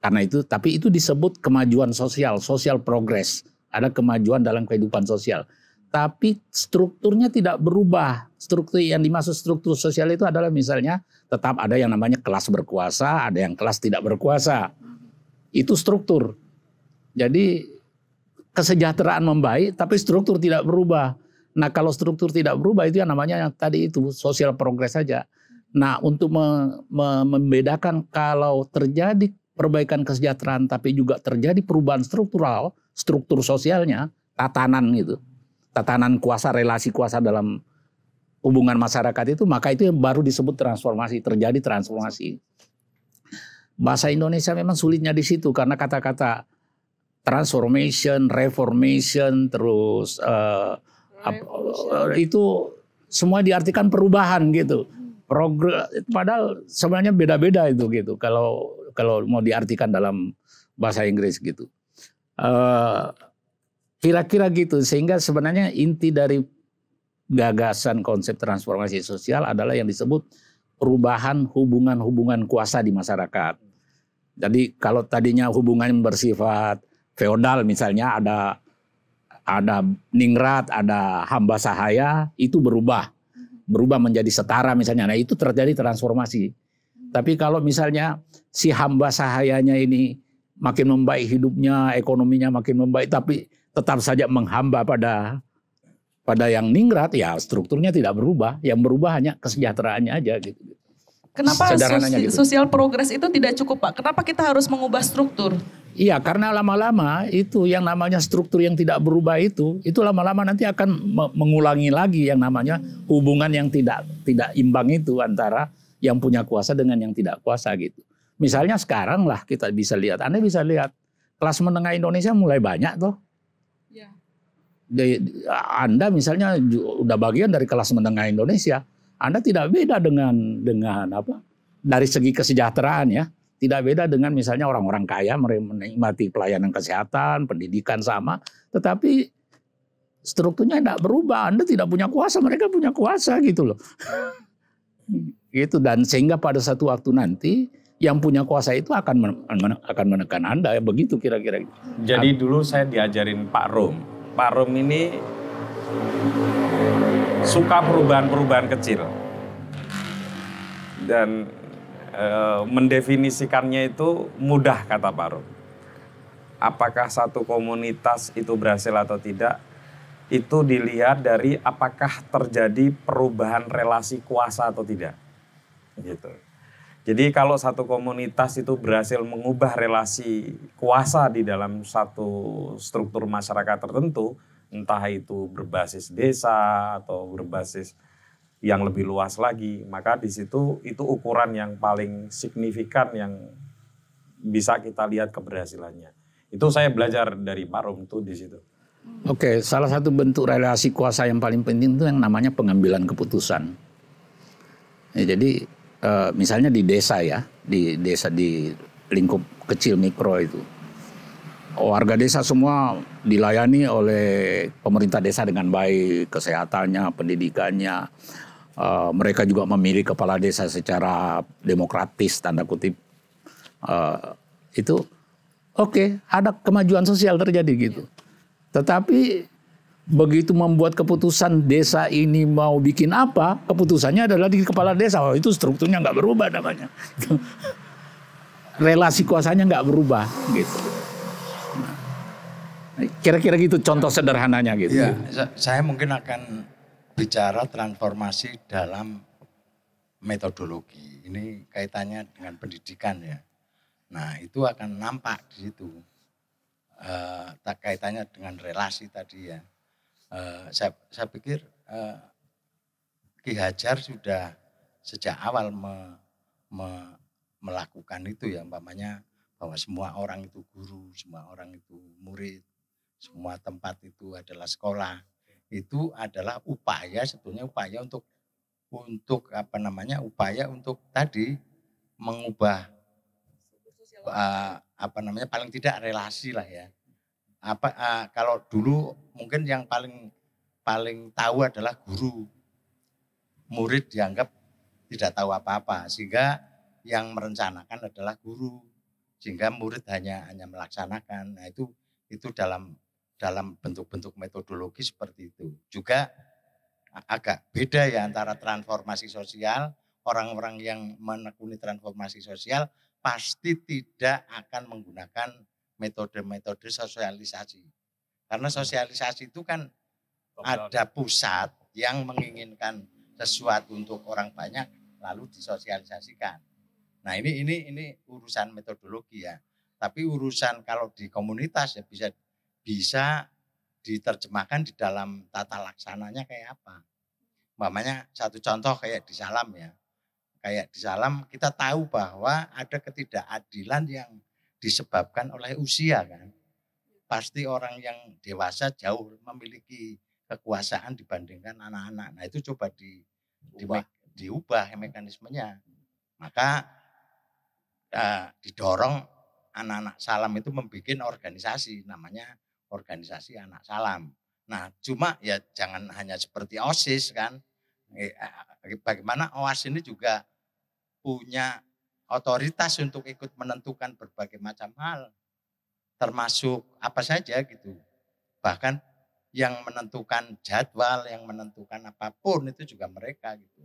Karena itu, tapi itu disebut kemajuan sosial, sosial progress, ada kemajuan dalam kehidupan sosial. Tapi strukturnya tidak berubah. Struktur yang dimaksud struktur sosial itu adalah misalnya tetap ada yang namanya kelas berkuasa, ada yang kelas tidak berkuasa. Itu struktur. Jadi kesejahteraan membaik tapi struktur tidak berubah. Nah kalau struktur tidak berubah itu yang namanya yang tadi itu sosial progres saja. Nah untuk me me membedakan kalau terjadi perbaikan kesejahteraan tapi juga terjadi perubahan struktural, struktur sosialnya, tatanan gitu. Tatanan kuasa, relasi kuasa dalam hubungan masyarakat itu maka itu yang baru disebut transformasi, terjadi transformasi. Bahasa Indonesia memang sulitnya di situ karena kata-kata transformation, reformation, terus uh, ap, uh, itu semua diartikan perubahan gitu. Progres padahal sebenarnya beda-beda itu gitu. Kalau kalau mau diartikan dalam bahasa Inggris gitu. Uh, kira-kira gitu sehingga sebenarnya inti dari gagasan konsep transformasi sosial adalah yang disebut perubahan hubungan-hubungan kuasa di masyarakat. Jadi kalau tadinya hubungan bersifat feodal misalnya ada ada ningrat, ada hamba sahaya itu berubah. Berubah menjadi setara misalnya. Nah, itu terjadi transformasi. Tapi kalau misalnya si hamba sahayanya ini makin membaik hidupnya, ekonominya makin membaik tapi tetap saja menghamba pada pada yang ningrat ya strukturnya tidak berubah, yang berubah hanya kesejahteraannya aja gitu. Kenapa sosi gitu. sosial progres itu tidak cukup Pak? Kenapa kita harus mengubah struktur? Iya, karena lama-lama itu yang namanya struktur yang tidak berubah itu, itu lama-lama nanti akan mengulangi lagi yang namanya hubungan yang tidak tidak imbang itu antara yang punya kuasa dengan yang tidak kuasa gitu. Misalnya sekarang lah kita bisa lihat, Anda bisa lihat kelas menengah Indonesia mulai banyak tuh. Iya. Anda misalnya udah bagian dari kelas menengah Indonesia, anda tidak beda dengan dengan apa? Dari segi kesejahteraan ya, tidak beda dengan misalnya orang-orang kaya menikmati pelayanan kesehatan, pendidikan sama, tetapi strukturnya tidak berubah. Anda tidak punya kuasa, mereka punya kuasa gitu loh. gitu dan sehingga pada satu waktu nanti yang punya kuasa itu akan akan menekan Anda ya begitu kira-kira. Jadi dulu saya diajarin Pak Rom. Pak Rom ini suka perubahan-perubahan kecil dan e, mendefinisikannya itu mudah kata Pak Apakah satu komunitas itu berhasil atau tidak itu dilihat dari apakah terjadi perubahan relasi kuasa atau tidak. Gitu. Jadi kalau satu komunitas itu berhasil mengubah relasi kuasa di dalam satu struktur masyarakat tertentu, entah itu berbasis desa atau berbasis yang lebih luas lagi. Maka di situ itu ukuran yang paling signifikan yang bisa kita lihat keberhasilannya. Itu saya belajar dari Pak Rum itu di situ. Oke, salah satu bentuk relasi kuasa yang paling penting itu yang namanya pengambilan keputusan. Ya, jadi eh, misalnya di desa ya, di desa di lingkup kecil mikro itu warga desa semua dilayani oleh pemerintah desa dengan baik, kesehatannya, pendidikannya. Uh, mereka juga memilih kepala desa secara demokratis tanda kutip. Uh, itu oke, okay, ada kemajuan sosial terjadi gitu. Tetapi begitu membuat keputusan desa ini mau bikin apa, keputusannya adalah di kepala desa. Oh, itu strukturnya nggak berubah namanya. Relasi kuasanya nggak berubah gitu. Kira-kira gitu contoh sederhananya gitu. Ya, saya mungkin akan bicara transformasi dalam metodologi. Ini kaitannya dengan pendidikan ya. Nah itu akan nampak di situ. E, tak kaitannya dengan relasi tadi ya. E, saya, saya pikir e, Ki Hajar sudah sejak awal me, me, melakukan itu ya, umpamanya bahwa semua orang itu guru, semua orang itu murid semua tempat itu adalah sekolah. Itu adalah upaya sebetulnya upaya untuk untuk apa namanya upaya untuk tadi mengubah uh, apa namanya paling tidak relasi lah ya. Apa uh, kalau dulu mungkin yang paling paling tahu adalah guru. Murid dianggap tidak tahu apa-apa sehingga yang merencanakan adalah guru sehingga murid hanya hanya melaksanakan. Nah itu itu dalam dalam bentuk-bentuk metodologi seperti itu. Juga agak beda ya antara transformasi sosial, orang-orang yang menekuni transformasi sosial pasti tidak akan menggunakan metode-metode sosialisasi. Karena hmm. sosialisasi itu kan ada pusat yang menginginkan sesuatu untuk orang banyak lalu disosialisasikan. Nah, ini ini ini urusan metodologi ya. Tapi urusan kalau di komunitas ya bisa bisa diterjemahkan di dalam tata laksananya kayak apa. Mamanya satu contoh kayak di salam ya. Kayak di salam kita tahu bahwa ada ketidakadilan yang disebabkan oleh usia kan. Pasti orang yang dewasa jauh memiliki kekuasaan dibandingkan anak-anak. Nah itu coba di, diubah. di diubah mekanismenya. Maka eh, didorong anak-anak salam itu membuat organisasi namanya organisasi anak salam. Nah, cuma ya jangan hanya seperti OSIS kan. E, bagaimana OAS ini juga punya otoritas untuk ikut menentukan berbagai macam hal. Termasuk apa saja gitu. Bahkan yang menentukan jadwal, yang menentukan apapun itu juga mereka gitu.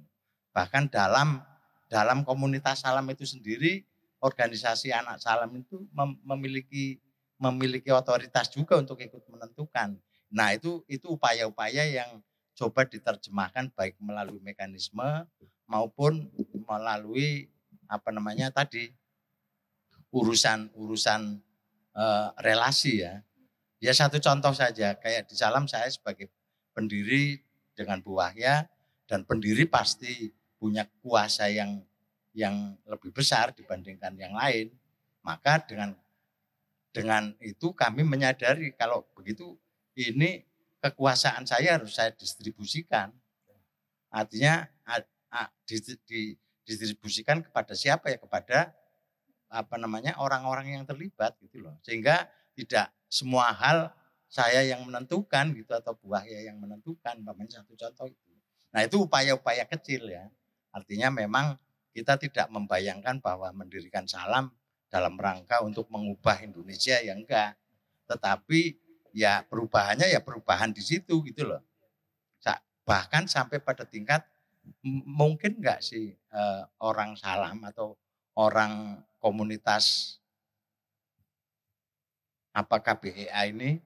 Bahkan dalam dalam komunitas salam itu sendiri, organisasi anak salam itu memiliki memiliki otoritas juga untuk ikut menentukan. Nah itu itu upaya-upaya yang coba diterjemahkan baik melalui mekanisme maupun melalui apa namanya tadi urusan urusan e, relasi ya. Ya satu contoh saja kayak di Salam saya sebagai pendiri dengan Bu Wahya dan pendiri pasti punya kuasa yang yang lebih besar dibandingkan yang lain. Maka dengan dengan itu kami menyadari kalau begitu ini kekuasaan saya harus saya distribusikan. Artinya didistribusikan kepada siapa ya kepada apa namanya orang-orang yang terlibat gitu loh. Sehingga tidak semua hal saya yang menentukan gitu atau buah ya yang menentukan, umpamanya satu contoh itu. Nah, itu upaya-upaya kecil ya. Artinya memang kita tidak membayangkan bahwa mendirikan salam dalam rangka untuk mengubah Indonesia ya enggak. Tetapi ya perubahannya ya perubahan di situ gitu loh. Bahkan sampai pada tingkat mungkin enggak sih eh, orang salam atau orang komunitas apakah BEA ini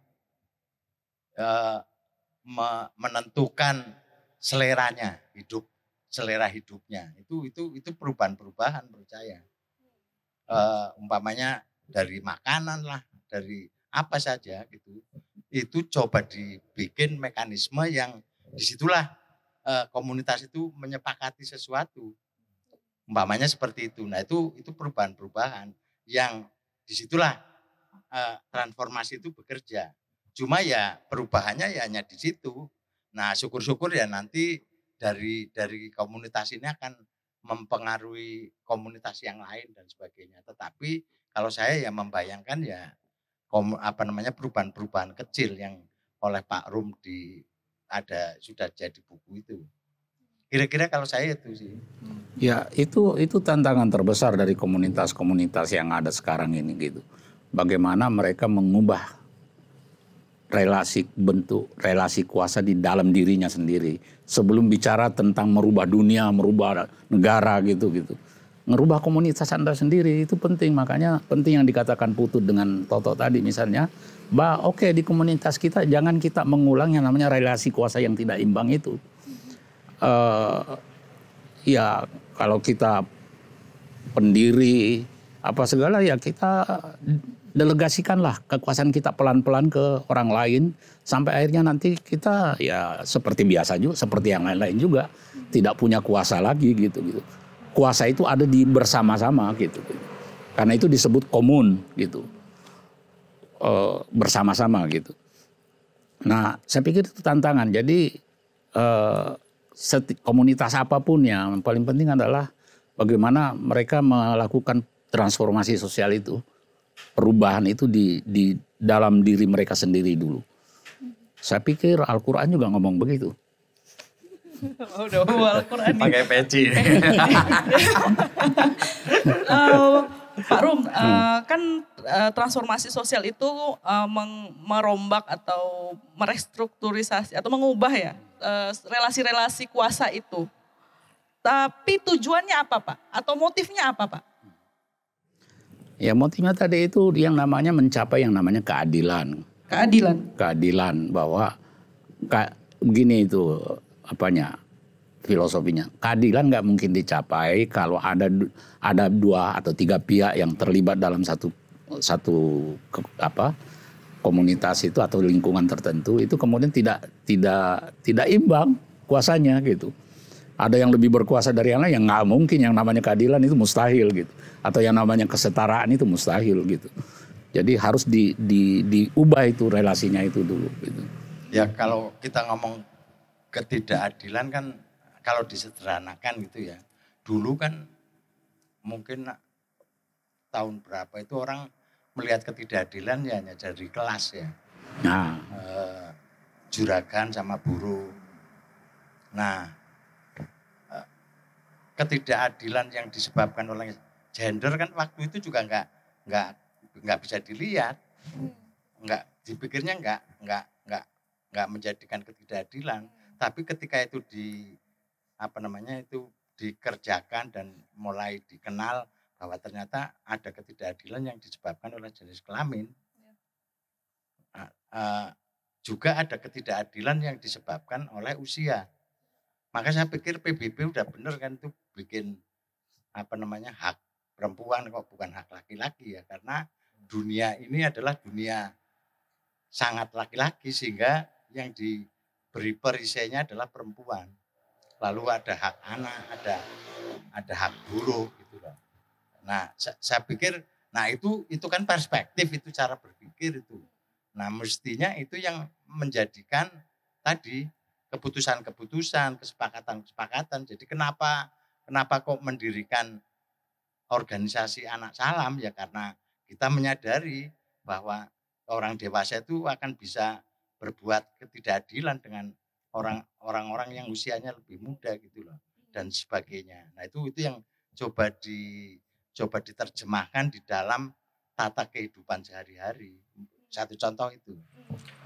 eh, menentukan seleranya hidup selera hidupnya itu itu itu perubahan-perubahan percaya -perubahan, uh, umpamanya dari makanan lah, dari apa saja gitu. Itu coba dibikin mekanisme yang disitulah uh, komunitas itu menyepakati sesuatu. Umpamanya seperti itu. Nah itu itu perubahan-perubahan yang disitulah uh, transformasi itu bekerja. Cuma ya perubahannya ya hanya di situ. Nah syukur-syukur ya nanti dari dari komunitas ini akan mempengaruhi komunitas yang lain dan sebagainya. Tetapi kalau saya ya membayangkan ya kom, apa namanya perubahan-perubahan kecil yang oleh Pak Rum di ada sudah jadi buku itu. Kira-kira kalau saya itu sih. Ya itu itu tantangan terbesar dari komunitas-komunitas yang ada sekarang ini gitu. Bagaimana mereka mengubah relasi bentuk relasi kuasa di dalam dirinya sendiri sebelum bicara tentang merubah dunia merubah negara gitu gitu merubah komunitas anda sendiri itu penting makanya penting yang dikatakan Putut dengan Toto tadi misalnya bah oke okay, di komunitas kita jangan kita mengulang yang namanya relasi kuasa yang tidak imbang itu uh, ya kalau kita pendiri apa segala ya kita delegasikanlah kekuasaan kita pelan-pelan ke orang lain sampai akhirnya nanti kita ya seperti biasa juga seperti yang lain-lain juga tidak punya kuasa lagi gitu gitu. Kuasa itu ada di bersama-sama gitu, gitu. Karena itu disebut komun gitu. E, bersama-sama gitu. Nah, saya pikir itu tantangan. Jadi e, komunitas apapun yang paling penting adalah bagaimana mereka melakukan transformasi sosial itu perubahan itu di, di dalam diri mereka sendiri dulu. Saya pikir Al-Quran juga ngomong begitu. Oh, udah Al-Quran Pakai peci. uh, Pak Rum, uh, kan uh, transformasi sosial itu uh, merombak atau merestrukturisasi atau mengubah ya relasi-relasi uh, kuasa itu. Tapi tujuannya apa Pak? Atau motifnya apa Pak? Ya motifnya tadi itu yang namanya mencapai yang namanya keadilan. Keadilan. Keadilan bahwa ka, begini itu apanya filosofinya. Keadilan nggak mungkin dicapai kalau ada ada dua atau tiga pihak yang terlibat dalam satu satu ke, apa komunitas itu atau lingkungan tertentu itu kemudian tidak tidak tidak imbang kuasanya gitu ada yang lebih berkuasa dari yang lain yang nggak mungkin yang namanya keadilan itu mustahil gitu atau yang namanya kesetaraan itu mustahil gitu jadi harus di, di, diubah itu relasinya itu dulu gitu ya kalau kita ngomong ketidakadilan kan kalau disederhanakan gitu ya dulu kan mungkin tahun berapa itu orang melihat ketidakadilan ya hanya dari kelas ya nah e, juragan sama buruh nah ketidakadilan yang disebabkan oleh gender kan waktu itu juga nggak nggak nggak bisa dilihat hmm. nggak dipikirnya nggak nggak nggak nggak menjadikan ketidakadilan hmm. tapi ketika itu di apa namanya itu dikerjakan dan mulai dikenal bahwa ternyata ada ketidakadilan yang disebabkan oleh jenis kelamin ya. uh, juga ada ketidakadilan yang disebabkan oleh usia maka saya pikir PBB udah benar kan itu bikin apa namanya hak perempuan kok bukan hak laki-laki ya karena dunia ini adalah dunia sangat laki-laki sehingga yang diberi perisainya adalah perempuan lalu ada hak anak ada ada hak buruh gitu loh nah saya, pikir nah itu itu kan perspektif itu cara berpikir itu nah mestinya itu yang menjadikan tadi keputusan-keputusan kesepakatan-kesepakatan jadi kenapa Kenapa kok mendirikan organisasi anak salam? Ya karena kita menyadari bahwa orang dewasa itu akan bisa berbuat ketidakadilan dengan orang orang yang usianya lebih muda gitu loh dan sebagainya. Nah itu itu yang coba di coba diterjemahkan di dalam tata kehidupan sehari-hari. Satu contoh itu.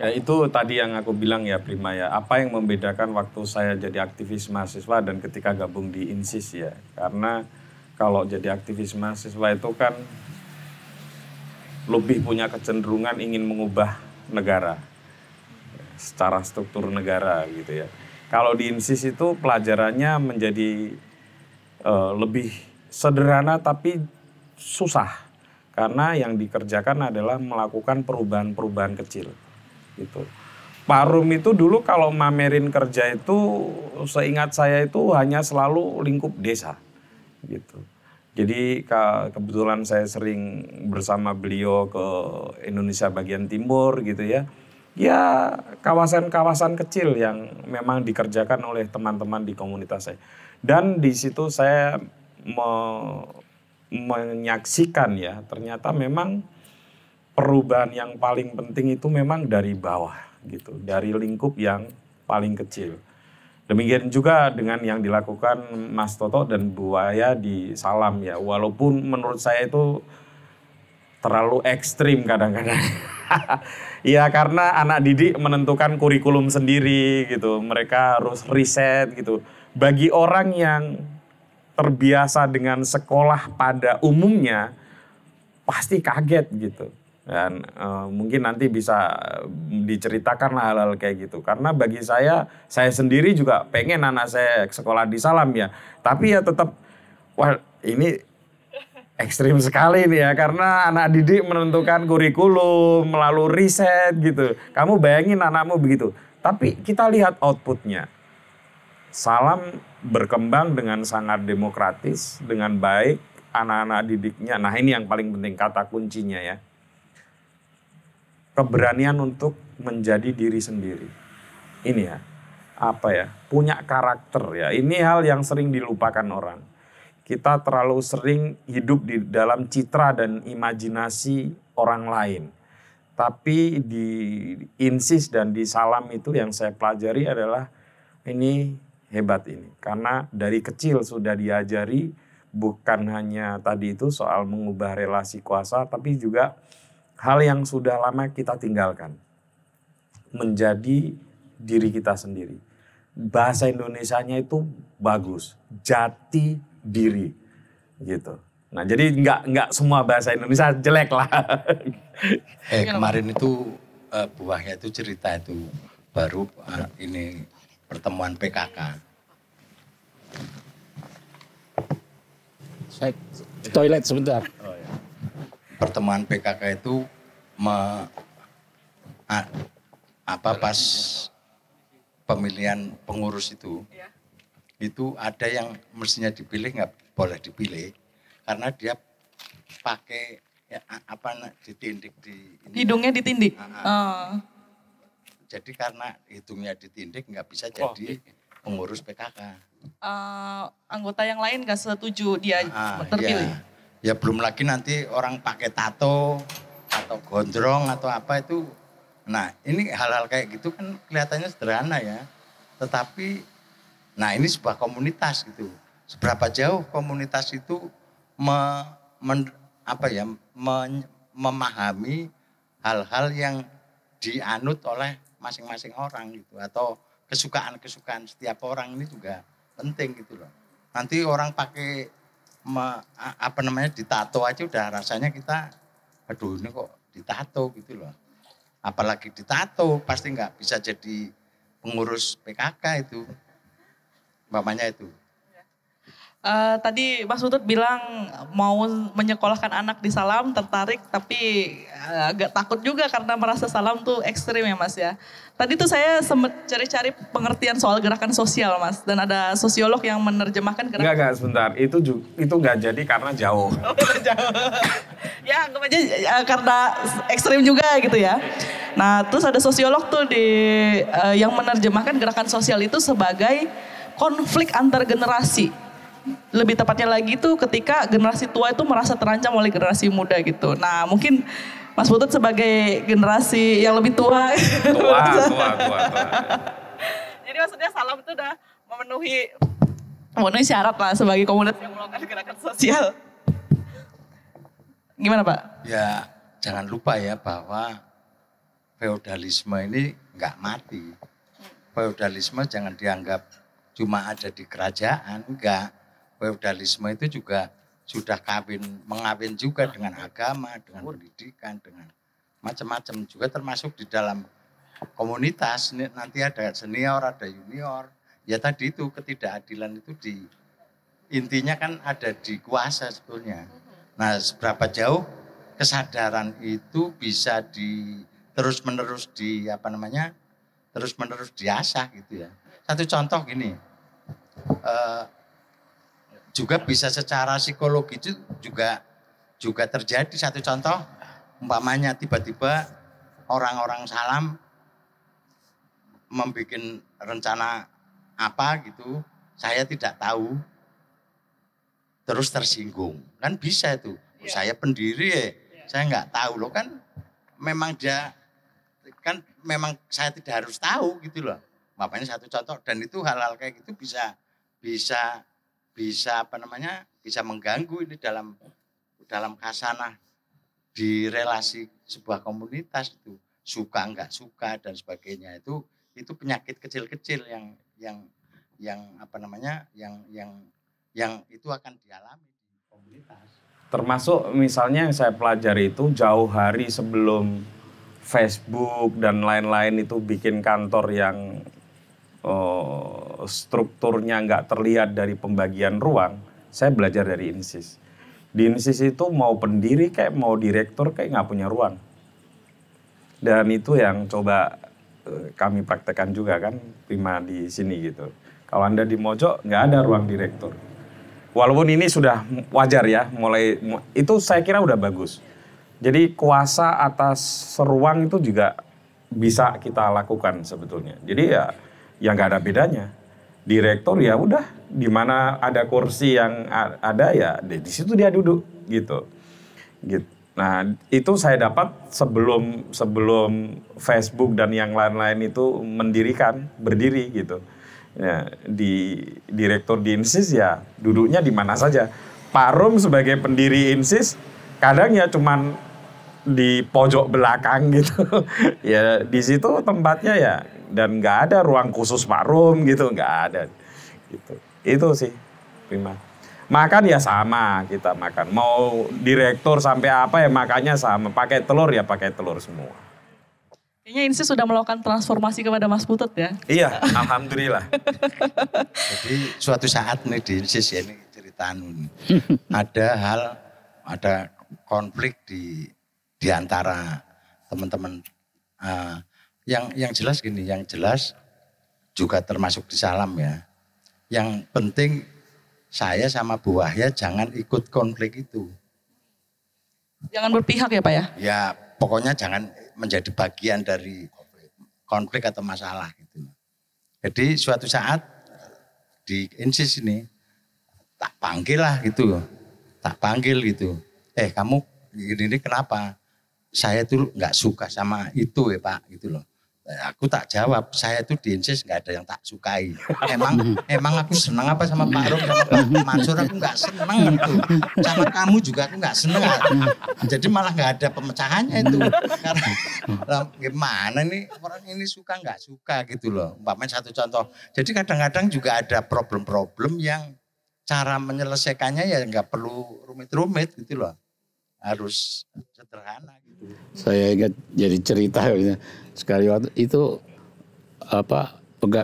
Ya itu tadi yang aku bilang ya Prima ya. Apa yang membedakan waktu saya jadi aktivis mahasiswa dan ketika gabung di INSIS ya. Karena kalau jadi aktivis mahasiswa itu kan lebih punya kecenderungan ingin mengubah negara secara struktur negara gitu ya. Kalau di INSIS itu pelajarannya menjadi uh, lebih sederhana tapi susah karena yang dikerjakan adalah melakukan perubahan-perubahan kecil. Gitu. Parum itu dulu kalau mamerin kerja itu seingat saya itu hanya selalu lingkup desa. Gitu. Jadi kebetulan saya sering bersama beliau ke Indonesia bagian timur gitu ya. Ya kawasan-kawasan kecil yang memang dikerjakan oleh teman-teman di komunitas saya. Dan di situ saya me menyaksikan ya, ternyata memang perubahan yang paling penting itu memang dari bawah gitu, dari lingkup yang paling kecil. Demikian juga dengan yang dilakukan Mas Toto dan Buaya di Salam ya. Walaupun menurut saya itu terlalu ekstrim kadang-kadang. ya karena anak didik menentukan kurikulum sendiri gitu. Mereka harus riset gitu. Bagi orang yang terbiasa dengan sekolah pada umumnya pasti kaget gitu dan e, mungkin nanti bisa eh, diceritakan hal-hal kayak gitu karena bagi saya saya sendiri juga pengen anak saya sekolah di Salam ya tapi ya tetap wah ini ekstrim sekali nih ya karena anak didik menentukan kurikulum melalui riset gitu kamu bayangin anakmu begitu tapi kita lihat outputnya Salam berkembang dengan sangat demokratis, dengan baik, anak-anak didiknya. Nah ini yang paling penting kata kuncinya ya. Keberanian untuk menjadi diri sendiri. Ini ya, apa ya, punya karakter ya. Ini hal yang sering dilupakan orang. Kita terlalu sering hidup di dalam citra dan imajinasi orang lain. Tapi di insis dan di salam itu yang saya pelajari adalah ini hebat ini karena dari kecil sudah diajari bukan hanya tadi itu soal mengubah relasi kuasa tapi juga hal yang sudah lama kita tinggalkan menjadi diri kita sendiri. Bahasa Indonesia nya itu bagus, jati diri gitu. Nah jadi nggak nggak semua bahasa Indonesia jelek lah. eh kemarin itu eh, buahnya itu cerita itu baru uh, ini pertemuan PKK. Saya toilet sebentar. Oh, iya. Pertemuan PKK itu me, a, apa pas pemilihan pengurus itu ya. itu ada yang mestinya dipilih nggak boleh dipilih karena dia pakai ya, apa ditindik di ini. hidungnya ditindik. Uh ah, -huh. Ah. oh. Jadi karena hidungnya ditindik nggak bisa oh, jadi iya. pengurus PKK. Uh, eh, anggota yang lain nggak setuju dia ah, iya. terpilih. Ya. ya belum lagi nanti orang pakai tato atau gondrong atau apa itu. Nah ini hal-hal kayak gitu kan kelihatannya sederhana ya. Tetapi nah ini sebuah komunitas gitu. Seberapa jauh komunitas itu me, men, apa ya men, memahami hal-hal yang dianut oleh masing-masing orang gitu atau kesukaan-kesukaan setiap orang ini juga penting gitu loh. Nanti orang pakai me, apa namanya ditato aja udah rasanya kita aduh ini kok ditato gitu loh. Apalagi ditato pasti nggak bisa jadi pengurus PKK itu. Bapaknya itu. Uh, tadi Mas Utut bilang mau menyekolahkan anak di salam, tertarik, tapi uh, agak takut juga karena merasa salam tuh ekstrim ya Mas ya. Tadi tuh saya sempat cari-cari pengertian soal gerakan sosial Mas, dan ada sosiolog yang menerjemahkan gerakan. Enggak, enggak, sebentar. Itu juga, itu enggak jadi karena jauh. Oh, jauh. ya, anggap aja ya, karena ekstrim juga gitu ya. Nah, terus ada sosiolog tuh di uh, yang menerjemahkan gerakan sosial itu sebagai konflik antar generasi lebih tepatnya lagi tuh ketika generasi tua itu merasa terancam oleh generasi muda gitu. Nah mungkin Mas Butut sebagai generasi yang lebih tua. Tua, tua, tua, tua. Jadi maksudnya salam itu udah memenuhi memenuhi syarat lah sebagai komunitas yang melakukan gerakan sosial. Gimana Pak? Ya jangan lupa ya bahwa feodalisme ini nggak mati. Feodalisme jangan dianggap cuma ada di kerajaan, enggak feudalisme itu juga sudah kawin mengawin juga dengan agama, dengan pendidikan, dengan macam-macam juga termasuk di dalam komunitas nanti ada senior, ada junior. Ya tadi itu ketidakadilan itu di intinya kan ada di kuasa sebetulnya. Nah, seberapa jauh kesadaran itu bisa di terus menerus di apa namanya terus menerus diasah gitu ya. Satu contoh gini, eh, juga bisa secara psikologi itu juga juga terjadi satu contoh umpamanya tiba-tiba orang-orang salam membuat rencana apa gitu saya tidak tahu terus tersinggung kan bisa itu yeah. saya pendiri eh, ya saya nggak tahu loh kan memang dia kan memang saya tidak harus tahu gitu loh makanya satu contoh dan itu hal-hal kayak gitu bisa bisa bisa apa namanya bisa mengganggu ini dalam dalam kasanah di relasi sebuah komunitas itu suka enggak suka dan sebagainya itu itu penyakit kecil-kecil yang yang yang apa namanya yang yang yang itu akan dialami di komunitas termasuk misalnya yang saya pelajari itu jauh hari sebelum Facebook dan lain-lain itu bikin kantor yang uh, strukturnya nggak terlihat dari pembagian ruang, saya belajar dari INSIS. Di INSIS itu mau pendiri kayak mau direktur kayak nggak punya ruang. Dan itu yang coba uh, kami praktekkan juga kan, prima di sini gitu. Kalau Anda di Mojok, nggak ada ruang direktur. Walaupun ini sudah wajar ya, mulai itu saya kira udah bagus. Jadi kuasa atas seruang itu juga bisa kita lakukan sebetulnya. Jadi ya ya nggak ada bedanya. Direktur ya udah, di mana ada kursi yang ada ya di situ dia duduk gitu. Gitu. Nah, itu saya dapat sebelum sebelum Facebook dan yang lain-lain itu mendirikan, berdiri gitu. Ya, di direktur di Insis ya duduknya di mana saja. Parum sebagai pendiri Insis kadang ya cuman di pojok belakang gitu. ya di situ tempatnya ya dan nggak ada ruang khusus makrum gitu nggak ada gitu itu sih prima makan ya sama kita makan mau direktur sampai apa ya makannya sama pakai telur ya pakai telur semua Kayaknya Insi sudah melakukan transformasi kepada Mas Putut ya. Iya, alhamdulillah. Jadi suatu saat nih di Insis ya ini cerita ini anu ada hal ada konflik di di antara teman-teman uh, yang yang jelas gini, yang jelas juga termasuk di salam ya. Yang penting saya sama Bu Wahya jangan ikut konflik itu. Jangan berpihak ya Pak ya? Ya pokoknya jangan menjadi bagian dari konflik atau masalah. Gitu. Jadi suatu saat di insis ini tak panggil lah gitu. Tak panggil gitu. Eh kamu ini, ini kenapa? Saya tuh nggak suka sama itu ya Pak gitu loh. Nah, aku tak jawab saya itu di Insis nggak ada yang tak sukai emang emang aku seneng apa sama Pak Rom sama Pak Mansur aku nggak seneng itu sama kamu juga aku nggak seneng jadi malah nggak ada pemecahannya itu karena gimana nih orang ini suka nggak suka gitu loh Men satu contoh jadi kadang-kadang juga ada problem-problem yang cara menyelesaikannya ya nggak perlu rumit-rumit gitu loh harus sederhana gitu saya ingat jadi cerita sekali waktu itu apa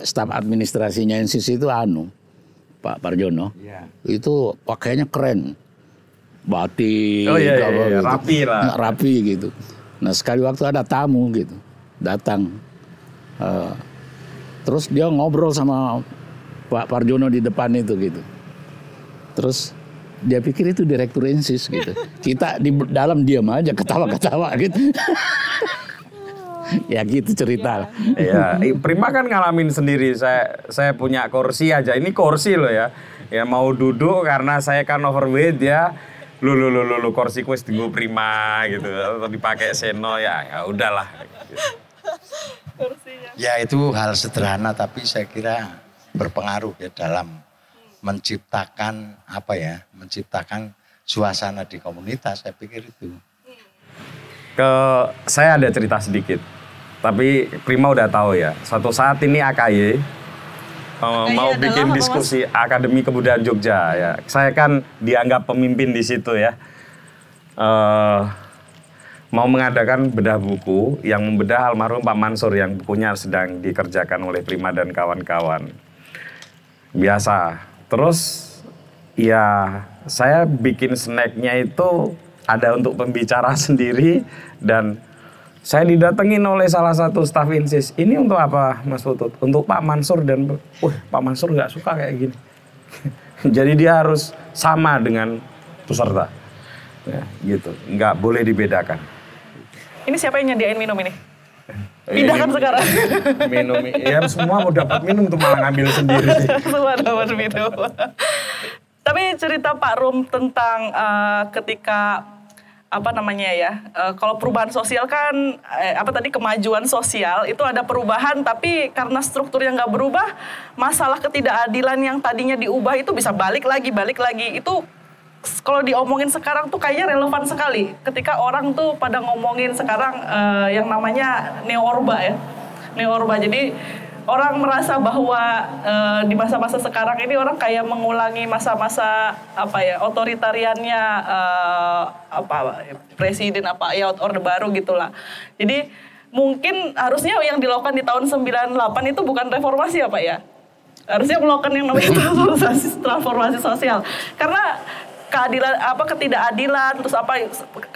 staf administrasinya NCC itu anu Pak Parjono yeah. itu pakainya keren batik oh, iya, gitu, iya, iya. Gitu. rapi lah nah, rapi gitu nah sekali waktu ada tamu gitu datang uh, terus dia ngobrol sama Pak Parjono di depan itu gitu terus dia pikir itu direktur insis gitu kita di dalam diam aja ketawa-ketawa gitu ya gitu cerita. Ya, ya, Prima kan ngalamin sendiri. Saya saya punya kursi aja. Ini kursi loh ya. Ya mau duduk karena saya kan overweight ya. Lu lu lu lu, lu kursi kuis tunggu Prima gitu. Atau dipakai Seno ya, ya udahlah. Kursinya. Ya itu hal sederhana tapi saya kira berpengaruh ya dalam menciptakan apa ya, menciptakan suasana di komunitas. Saya pikir itu. Ke saya ada cerita sedikit tapi Prima udah tahu ya. Suatu saat ini AKY uh, eh, mau bikin diskusi mas? Akademi Kebudayaan Jogja ya. Saya kan dianggap pemimpin di situ ya. Uh, mau mengadakan bedah buku yang membedah almarhum Pak Mansur yang bukunya sedang dikerjakan oleh Prima dan kawan-kawan. Biasa. Terus ya saya bikin snacknya itu ada untuk pembicara sendiri dan saya didatengin oleh salah satu staff Insis. Ini untuk apa, Mas Tutut? Untuk Pak Mansur dan wah, Pak Mansur nggak suka kayak gini. Jadi dia harus sama dengan peserta. Ya, gitu. Nggak boleh dibedakan. Ini siapa yang nyediain minum ini? Eh, Pindahkan sekarang. Minum, ya semua mau dapat minum tuh malah ngambil sendiri. semua dapat minum. Tapi cerita Pak Rum tentang uh, ketika apa namanya ya uh, kalau perubahan sosial kan eh, apa tadi kemajuan sosial itu ada perubahan tapi karena struktur yang nggak berubah masalah ketidakadilan yang tadinya diubah itu bisa balik lagi balik lagi itu kalau diomongin sekarang tuh kayaknya relevan sekali ketika orang tuh pada ngomongin sekarang uh, yang namanya neorba ya neorba jadi orang merasa bahwa uh, di masa-masa sekarang ini orang kayak mengulangi masa-masa apa ya otoritariannya uh, apa presiden apa ya orde baru gitulah. Jadi mungkin harusnya yang dilakukan di tahun 98 itu bukan reformasi apa ya, ya. Harusnya melakukan yang namanya transformasi sosial. Karena keadilan apa ketidakadilan terus apa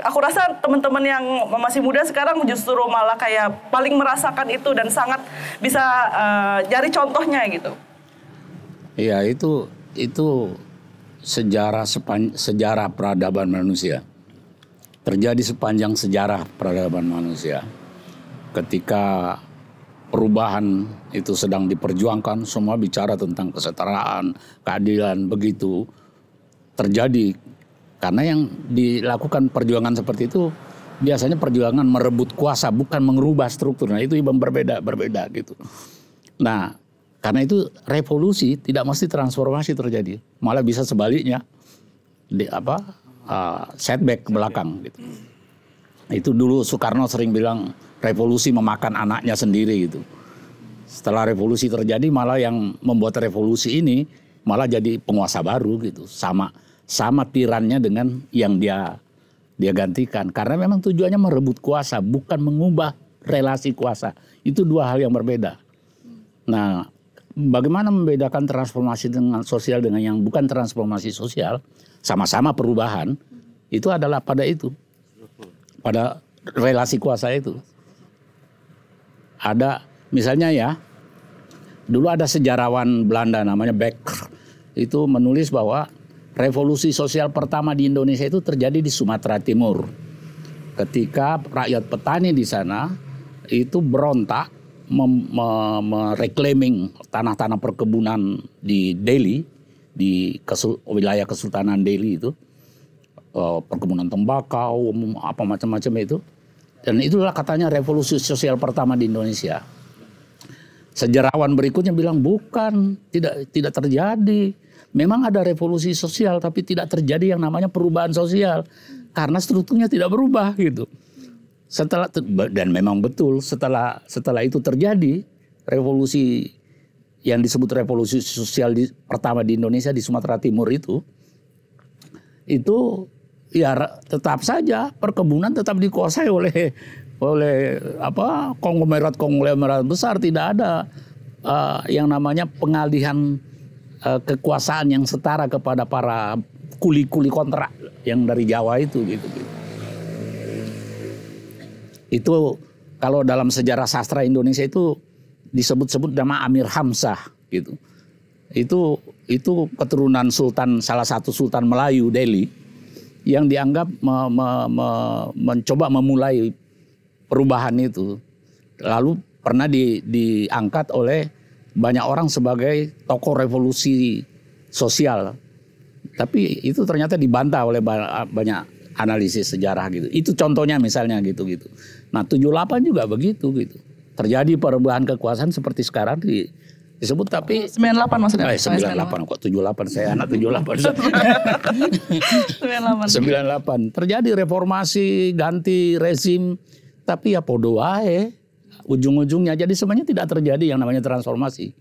aku rasa teman-teman yang masih muda sekarang justru malah kayak paling merasakan itu dan sangat bisa uh, contohnya gitu. Iya itu itu sejarah sepan, sejarah peradaban manusia terjadi sepanjang sejarah peradaban manusia ketika perubahan itu sedang diperjuangkan semua bicara tentang kesetaraan keadilan begitu terjadi karena yang dilakukan perjuangan seperti itu biasanya perjuangan merebut kuasa bukan mengubah struktur. Nah itu berbeda berbeda gitu. Nah karena itu revolusi tidak mesti transformasi terjadi, malah bisa sebaliknya di apa uh, setback ke belakang gitu. Nah, itu dulu Soekarno sering bilang revolusi memakan anaknya sendiri gitu. Setelah revolusi terjadi malah yang membuat revolusi ini malah jadi penguasa baru gitu sama sama tirannya dengan yang dia dia gantikan karena memang tujuannya merebut kuasa bukan mengubah relasi kuasa itu dua hal yang berbeda nah bagaimana membedakan transformasi dengan sosial dengan yang bukan transformasi sosial sama-sama perubahan itu adalah pada itu pada relasi kuasa itu ada misalnya ya dulu ada sejarawan Belanda namanya Becker itu menulis bahwa revolusi sosial pertama di Indonesia itu terjadi di Sumatera Timur. Ketika rakyat petani di sana itu berontak mereclaiming tanah-tanah perkebunan di Delhi di kesul, wilayah Kesultanan Delhi itu uh, perkebunan tembakau apa macam-macam itu dan itulah katanya revolusi sosial pertama di Indonesia Sejarawan berikutnya bilang bukan, tidak tidak terjadi. Memang ada revolusi sosial tapi tidak terjadi yang namanya perubahan sosial karena strukturnya tidak berubah gitu. Setelah dan memang betul setelah setelah itu terjadi revolusi yang disebut revolusi sosial di, pertama di Indonesia di Sumatera Timur itu itu ya tetap saja perkebunan tetap dikuasai oleh oleh apa konglomerat konglomerat besar tidak ada uh, yang namanya pengalihan uh, kekuasaan yang setara kepada para kuli-kuli kontrak yang dari Jawa itu gitu. gitu. Itu kalau dalam sejarah sastra Indonesia itu disebut-sebut nama Amir Hamzah gitu. Itu itu keturunan sultan salah satu sultan Melayu Delhi yang dianggap me, me, me, mencoba memulai perubahan itu. Lalu pernah di, diangkat oleh banyak orang sebagai tokoh revolusi sosial. Tapi itu ternyata dibantah oleh banyak analisis sejarah gitu. Itu contohnya misalnya gitu-gitu. Nah 78 juga begitu gitu. Terjadi perubahan kekuasaan seperti sekarang di disebut tapi 98 maksudnya. Eh, 98 kok 78 saya anak 78. 98. 98. Terjadi reformasi, ganti rezim tapi ya podoahe, ujung-ujungnya. Jadi sebenarnya tidak terjadi yang namanya transformasi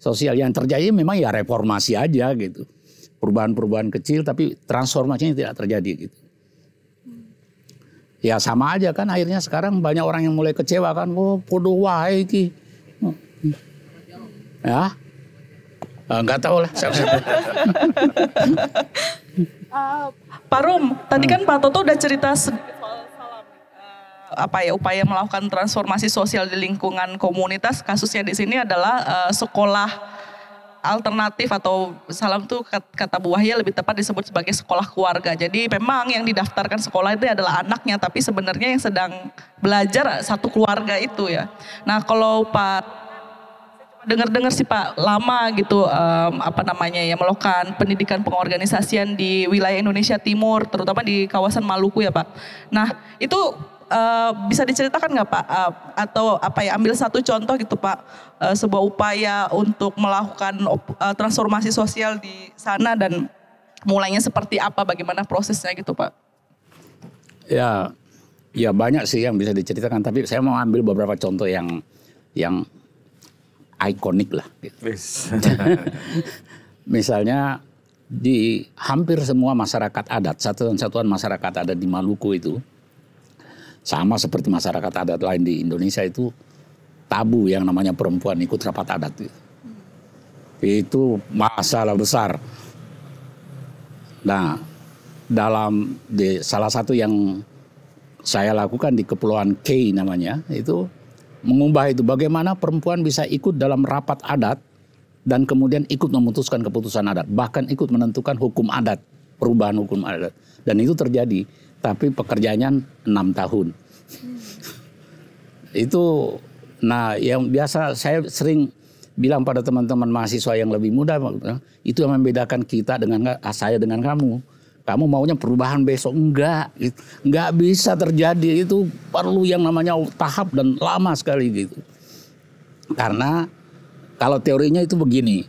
sosial. Yang terjadi memang ya reformasi aja gitu. Perubahan-perubahan kecil tapi transformasinya tidak terjadi gitu. Ya sama aja kan akhirnya sekarang banyak orang yang mulai kecewa kan. Oh podoahe ki, hmm. Ya. Eh, nggak tahu lah. uh, Pak Rum, tadi kan Pak Toto udah cerita apa ya upaya melakukan transformasi sosial di lingkungan komunitas kasusnya di sini adalah uh, sekolah alternatif atau salam tuh kata buahnya lebih tepat disebut sebagai sekolah keluarga. Jadi memang yang didaftarkan sekolah itu adalah anaknya tapi sebenarnya yang sedang belajar satu keluarga itu ya. Nah, kalau Pak dengar-dengar sih Pak lama gitu um, apa namanya ya melakukan pendidikan pengorganisasian di wilayah Indonesia Timur terutama di kawasan Maluku ya Pak. Nah, itu Eh, bisa diceritakan nggak Pak? Uh, atau apa ya ambil satu contoh gitu Pak, uh, sebuah upaya untuk melakukan uh, transformasi sosial di sana dan mulainya seperti apa, bagaimana prosesnya gitu Pak? Ya, ya banyak sih yang bisa diceritakan. Tapi saya mau ambil beberapa contoh yang yang ikonik lah. Gitu. Misalnya di hampir semua masyarakat adat, satuan-satuan masyarakat adat di Maluku itu, sama seperti masyarakat adat lain di Indonesia itu tabu yang namanya perempuan ikut rapat adat itu. masalah besar. Nah, dalam di salah satu yang saya lakukan di Kepulauan K namanya itu mengubah itu bagaimana perempuan bisa ikut dalam rapat adat dan kemudian ikut memutuskan keputusan adat bahkan ikut menentukan hukum adat perubahan hukum adat dan itu terjadi tapi pekerjaannya enam tahun. itu, nah yang biasa saya sering bilang pada teman-teman mahasiswa yang lebih muda, itu yang membedakan kita dengan ah, saya dengan kamu. Kamu maunya perubahan besok enggak, gitu. enggak bisa terjadi itu perlu yang namanya tahap dan lama sekali gitu. Karena kalau teorinya itu begini,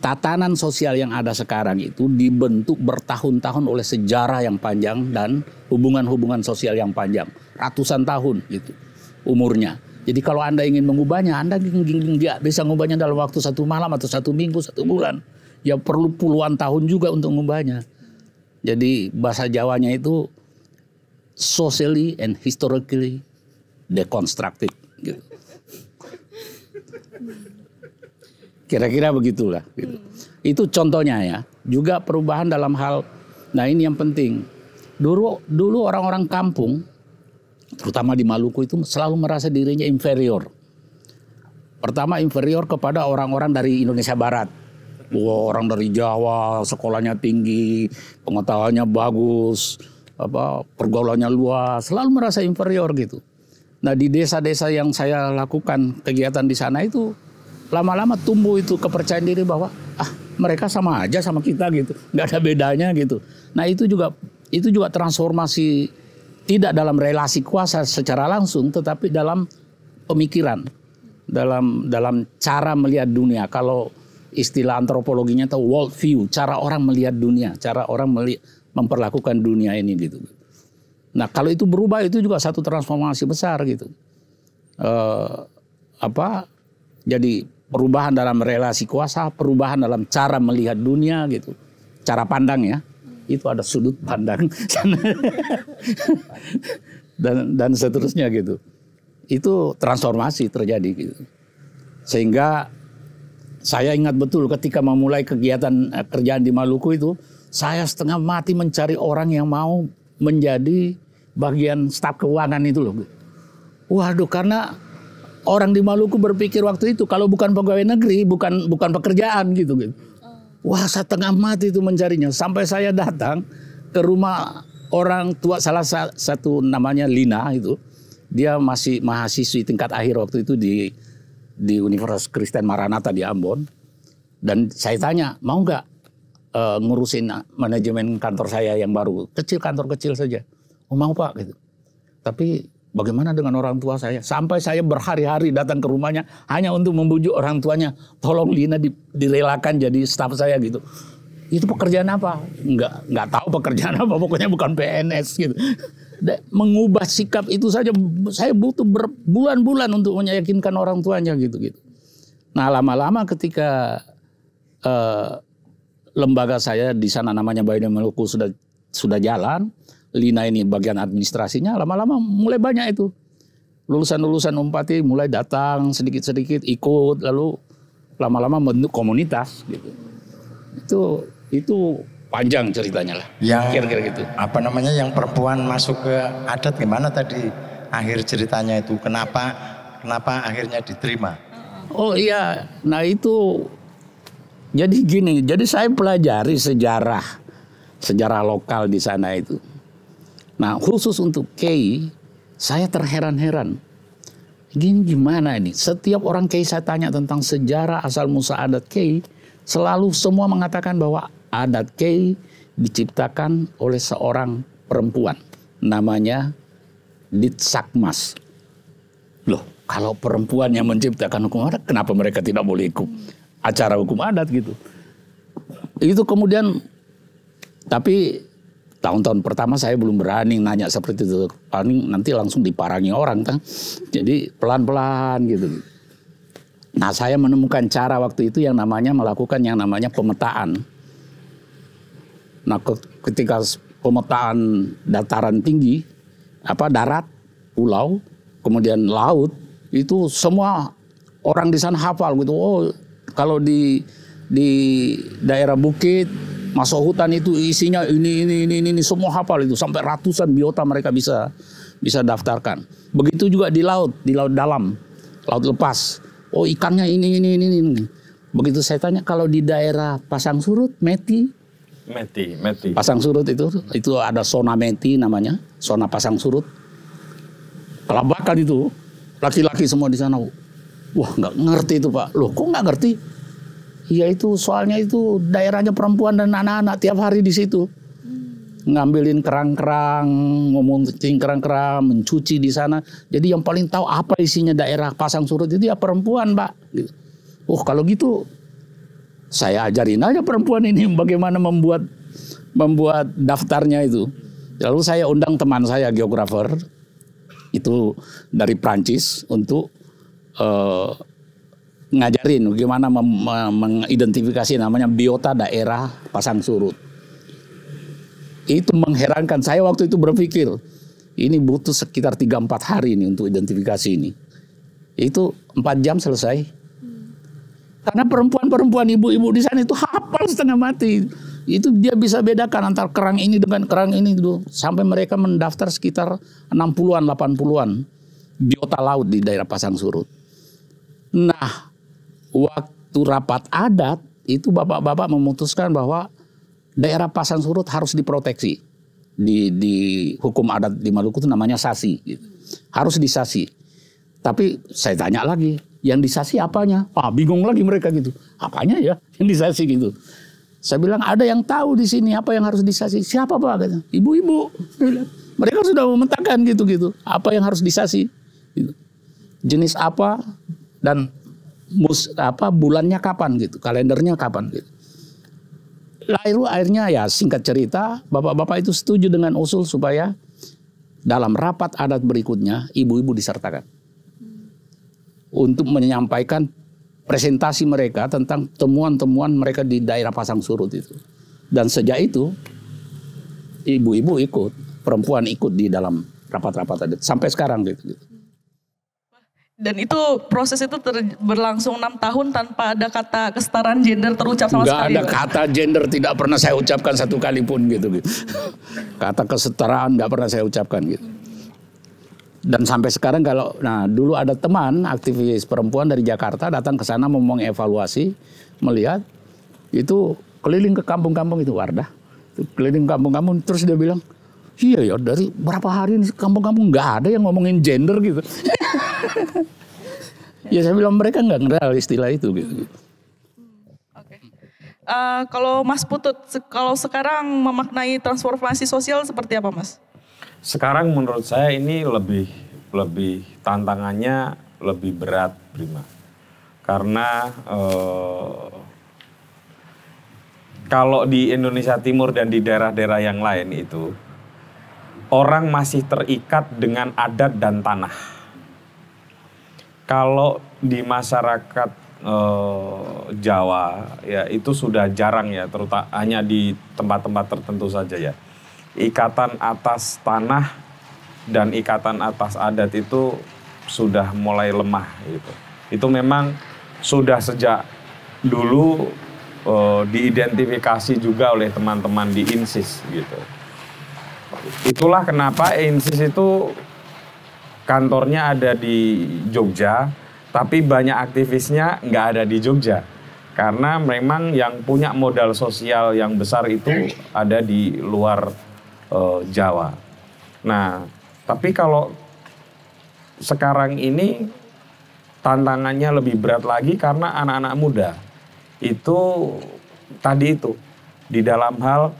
tatanan sosial yang ada sekarang itu dibentuk bertahun-tahun oleh sejarah yang panjang dan hubungan-hubungan sosial yang panjang, ratusan tahun gitu umurnya. Jadi kalau anda ingin mengubahnya, anda nggak bisa mengubahnya dalam waktu satu malam atau satu minggu, satu bulan. Ya perlu puluhan tahun juga untuk mengubahnya. Jadi bahasa Jawanya itu socially and historically deconstructed. Gitu. Kira-kira begitulah. Gitu. Hmm. Itu contohnya ya. Juga perubahan dalam hal, nah ini yang penting. Dulu dulu orang-orang kampung, terutama di Maluku itu selalu merasa dirinya inferior. Pertama inferior kepada orang-orang dari Indonesia Barat. wow, orang dari Jawa, sekolahnya tinggi, pengetahuannya bagus, apa pergaulannya luas, selalu merasa inferior gitu. Nah, di desa-desa yang saya lakukan kegiatan di sana itu lama-lama tumbuh itu kepercayaan diri bahwa ah mereka sama aja sama kita gitu, nggak ada bedanya gitu. Nah itu juga itu juga transformasi tidak dalam relasi kuasa secara langsung, tetapi dalam pemikiran, dalam dalam cara melihat dunia. Kalau istilah antropologinya atau world view, cara orang melihat dunia, cara orang melihat, memperlakukan dunia ini gitu. Nah kalau itu berubah itu juga satu transformasi besar gitu. Uh, apa jadi perubahan dalam relasi kuasa, perubahan dalam cara melihat dunia gitu. Cara pandang ya. Itu ada sudut pandang dan dan seterusnya gitu. Itu transformasi terjadi gitu. Sehingga saya ingat betul ketika memulai kegiatan eh, kerjaan di Maluku itu, saya setengah mati mencari orang yang mau menjadi bagian staf keuangan itu loh. Waduh, karena orang di Maluku berpikir waktu itu kalau bukan pegawai negeri, bukan bukan pekerjaan gitu gitu. Wah, saya tengah mati itu mencarinya. Sampai saya datang ke rumah orang tua salah satu namanya Lina itu. Dia masih mahasiswi tingkat akhir waktu itu di di Universitas Kristen Maranatha di Ambon. Dan saya tanya, mau nggak uh, ngurusin manajemen kantor saya yang baru? Kecil kantor kecil saja. Oh, mau Pak gitu. Tapi Bagaimana dengan orang tua saya? Sampai saya berhari-hari datang ke rumahnya hanya untuk membujuk orang tuanya, tolong Lina dilelakan direlakan jadi staf saya gitu. Itu pekerjaan apa? Enggak, nggak tahu pekerjaan apa. Pokoknya bukan PNS gitu. Mengubah sikap itu saja, saya butuh berbulan-bulan untuk meyakinkan orang tuanya gitu gitu. Nah lama-lama ketika uh, lembaga saya di sana namanya Bayu Maluku sudah sudah jalan, Lina ini bagian administrasinya lama-lama mulai banyak itu. Lulusan-lulusan Umpati mulai datang sedikit-sedikit ikut lalu lama-lama membentuk komunitas gitu. Itu itu panjang ceritanya lah. Yang kira-kira gitu. Apa namanya yang perempuan masuk ke adat gimana tadi akhir ceritanya itu kenapa kenapa akhirnya diterima? Oh iya, nah itu jadi gini, jadi saya pelajari sejarah sejarah lokal di sana itu. Nah khusus untuk Kei, saya terheran-heran. Gini gimana ini? Setiap orang Kei saya tanya tentang sejarah asal musa adat Kei, selalu semua mengatakan bahwa adat Kei diciptakan oleh seorang perempuan. Namanya Ditsakmas. Loh, kalau perempuan yang menciptakan hukum adat, kenapa mereka tidak boleh ikut acara hukum adat gitu? Itu kemudian, tapi tahun-tahun pertama saya belum berani nanya seperti itu paling nanti langsung diparangi orang kan jadi pelan-pelan gitu nah saya menemukan cara waktu itu yang namanya melakukan yang namanya pemetaan nah ketika pemetaan dataran tinggi apa darat pulau kemudian laut itu semua orang di sana hafal gitu oh kalau di di daerah bukit Masuk hutan itu isinya ini, ini, ini, ini, semua hafal itu. Sampai ratusan biota mereka bisa bisa daftarkan. Begitu juga di laut, di laut dalam, laut lepas. Oh ikannya ini, ini, ini, ini. Begitu saya tanya kalau di daerah Pasang Surut, Meti, Meti, Meti. Pasang surut itu, itu ada zona Meti namanya, zona pasang surut. Kelabakan itu, laki-laki semua di sana. Wah nggak ngerti itu pak. Loh kok nggak ngerti? Iya itu soalnya itu daerahnya perempuan dan anak-anak tiap hari di situ. Hmm. Ngambilin kerang-kerang, ngomongin kerang-kerang, mencuci di sana. Jadi yang paling tahu apa isinya daerah Pasang Surut itu ya perempuan, Pak. Gitu. Oh, kalau gitu saya ajarin aja perempuan ini bagaimana membuat membuat daftarnya itu. Lalu saya undang teman saya geografer itu dari Prancis untuk uh, ngajarin gimana mengidentifikasi namanya biota daerah pasang surut. Itu mengherankan saya waktu itu berpikir ini butuh sekitar 3-4 hari ini untuk identifikasi ini. Itu 4 jam selesai. Karena perempuan-perempuan ibu-ibu di sana itu hafal setengah mati. Itu dia bisa bedakan antara kerang ini dengan kerang ini dulu sampai mereka mendaftar sekitar 60-an 80-an biota laut di daerah pasang surut. Nah, waktu rapat adat itu bapak-bapak memutuskan bahwa daerah pasang Surut harus diproteksi di, di hukum adat di Maluku itu namanya sasi. Gitu. Harus disasi. Tapi saya tanya lagi, yang disasi apanya? Ah, bingung lagi mereka gitu. Apanya ya yang disasi gitu. Saya bilang ada yang tahu di sini apa yang harus disasi. Siapa Pak? Ibu-ibu. Mereka sudah memetakan gitu-gitu. Apa yang harus disasi. Gitu. Jenis apa dan mus apa bulannya kapan gitu, kalendernya kapan gitu. Lalu akhirnya ya singkat cerita, bapak-bapak itu setuju dengan usul supaya dalam rapat adat berikutnya ibu-ibu disertakan untuk menyampaikan presentasi mereka tentang temuan-temuan mereka di daerah Pasang Surut itu. Dan sejak itu ibu-ibu ikut, perempuan ikut di dalam rapat-rapat adat sampai sekarang gitu. gitu dan itu proses itu ter, berlangsung enam tahun tanpa ada kata kesetaraan gender terucap sama Nggak sekali. ada kata gender tidak pernah saya ucapkan satu kali pun gitu gitu. Kata kesetaraan nggak pernah saya ucapkan gitu. Dan sampai sekarang kalau nah dulu ada teman aktivis perempuan dari Jakarta datang ke sana mau evaluasi melihat itu keliling ke kampung-kampung itu Wardah keliling kampung-kampung terus dia bilang Iya ya dari berapa hari kampung-kampung nggak -kampung ada yang ngomongin gender gitu. ya saya bilang mereka nggak kenal istilah itu gitu. Oke. Okay. Uh, eh, kalau Mas Putut, kalau sekarang memaknai transformasi sosial seperti apa Mas? Sekarang menurut saya ini lebih lebih tantangannya lebih berat Prima. Karena uh, kalau di Indonesia Timur dan di daerah-daerah yang lain itu orang masih terikat dengan adat dan tanah. Kalau di masyarakat eh, Jawa ya itu sudah jarang ya, terutama hanya di tempat-tempat tertentu saja ya. Ikatan atas tanah dan ikatan atas adat itu sudah mulai lemah gitu. Itu memang sudah sejak dulu eh, diidentifikasi juga oleh teman-teman di INSIS gitu Itulah kenapa Insis itu kantornya ada di Jogja, tapi banyak aktivisnya nggak ada di Jogja. Karena memang yang punya modal sosial yang besar itu ada di luar uh, Jawa. Nah, tapi kalau sekarang ini tantangannya lebih berat lagi karena anak-anak muda itu tadi itu di dalam hal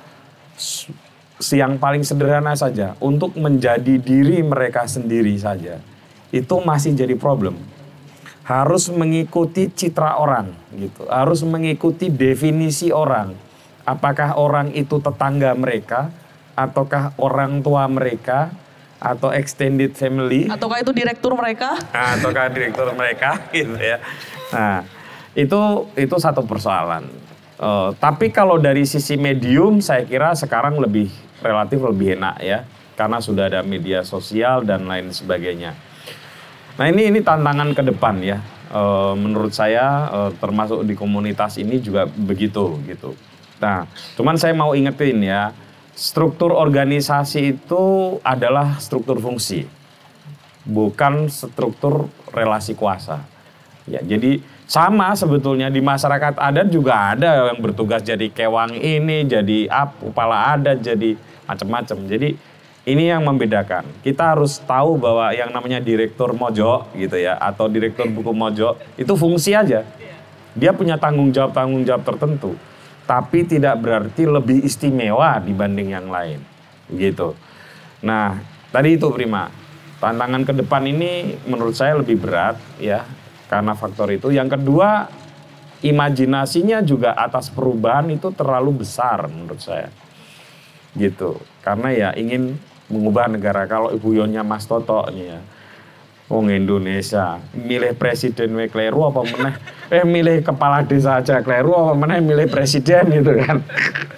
Siang paling sederhana saja untuk menjadi diri mereka sendiri saja itu masih jadi problem. Harus mengikuti citra orang gitu. Harus mengikuti definisi orang. Apakah orang itu tetangga mereka ataukah orang tua mereka atau extended family ataukah itu direktur mereka? Nah, ataukah direktur mereka gitu ya. Nah, itu itu satu persoalan. Uh, tapi kalau dari sisi medium saya kira sekarang lebih relatif lebih enak ya karena sudah ada media sosial dan lain sebagainya. Nah ini ini tantangan ke depan ya. E, menurut saya e, termasuk di komunitas ini juga begitu gitu. Nah cuman saya mau ingetin ya struktur organisasi itu adalah struktur fungsi, bukan struktur relasi kuasa. Ya jadi sama sebetulnya di masyarakat adat juga ada yang bertugas jadi kewang ini, jadi ap, kepala adat, jadi macam-macam. Jadi ini yang membedakan. Kita harus tahu bahwa yang namanya direktur Mojo gitu ya atau direktur buku Mojo itu fungsi aja. Dia punya tanggung jawab tanggung jawab tertentu, tapi tidak berarti lebih istimewa dibanding yang lain gitu. Nah, tadi itu Prima. Tantangan ke depan ini menurut saya lebih berat ya karena faktor itu. Yang kedua, imajinasinya juga atas perubahan itu terlalu besar menurut saya gitu karena ya ingin mengubah negara kalau ibu Yonya Mas Toto nih ya Wong oh, Indonesia milih presiden we kleru apa meneh eh milih kepala desa aja kleru apa meneh milih presiden gitu kan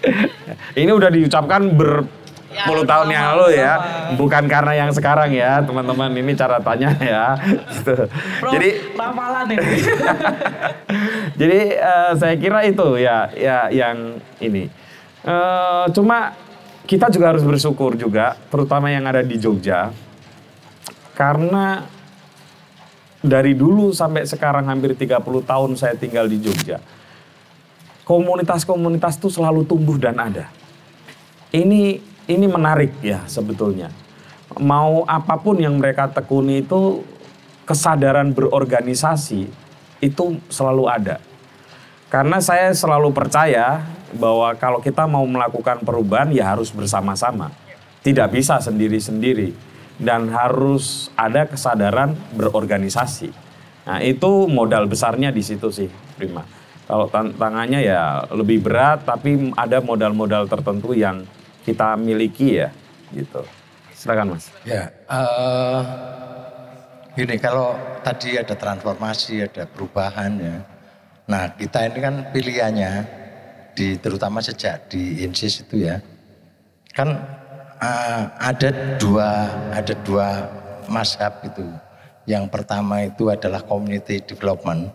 ini udah diucapkan ber ya, tahun yang lalu ya bukan karena yang sekarang ya teman-teman ini cara tanya ya gitu. Bro, jadi ramalan ini jadi uh, saya kira itu ya ya yang ini uh, cuma kita juga harus bersyukur juga, terutama yang ada di Jogja, karena dari dulu sampai sekarang hampir 30 tahun saya tinggal di Jogja. Komunitas-komunitas itu selalu tumbuh dan ada. Ini ini menarik ya sebetulnya. Mau apapun yang mereka tekuni itu kesadaran berorganisasi itu selalu ada. Karena saya selalu percaya bahwa kalau kita mau melakukan perubahan ya harus bersama-sama. Tidak bisa sendiri-sendiri dan harus ada kesadaran berorganisasi. Nah, itu modal besarnya di situ sih, Prima. Kalau tantangannya ya lebih berat tapi ada modal-modal tertentu yang kita miliki ya, gitu. Silakan, Mas. Ya, uh, gini kalau tadi ada transformasi, ada perubahan ya. Nah, kita ini kan pilihannya di terutama sejak di INSIS itu ya kan uh, ada dua ada dua mashab itu yang pertama itu adalah community development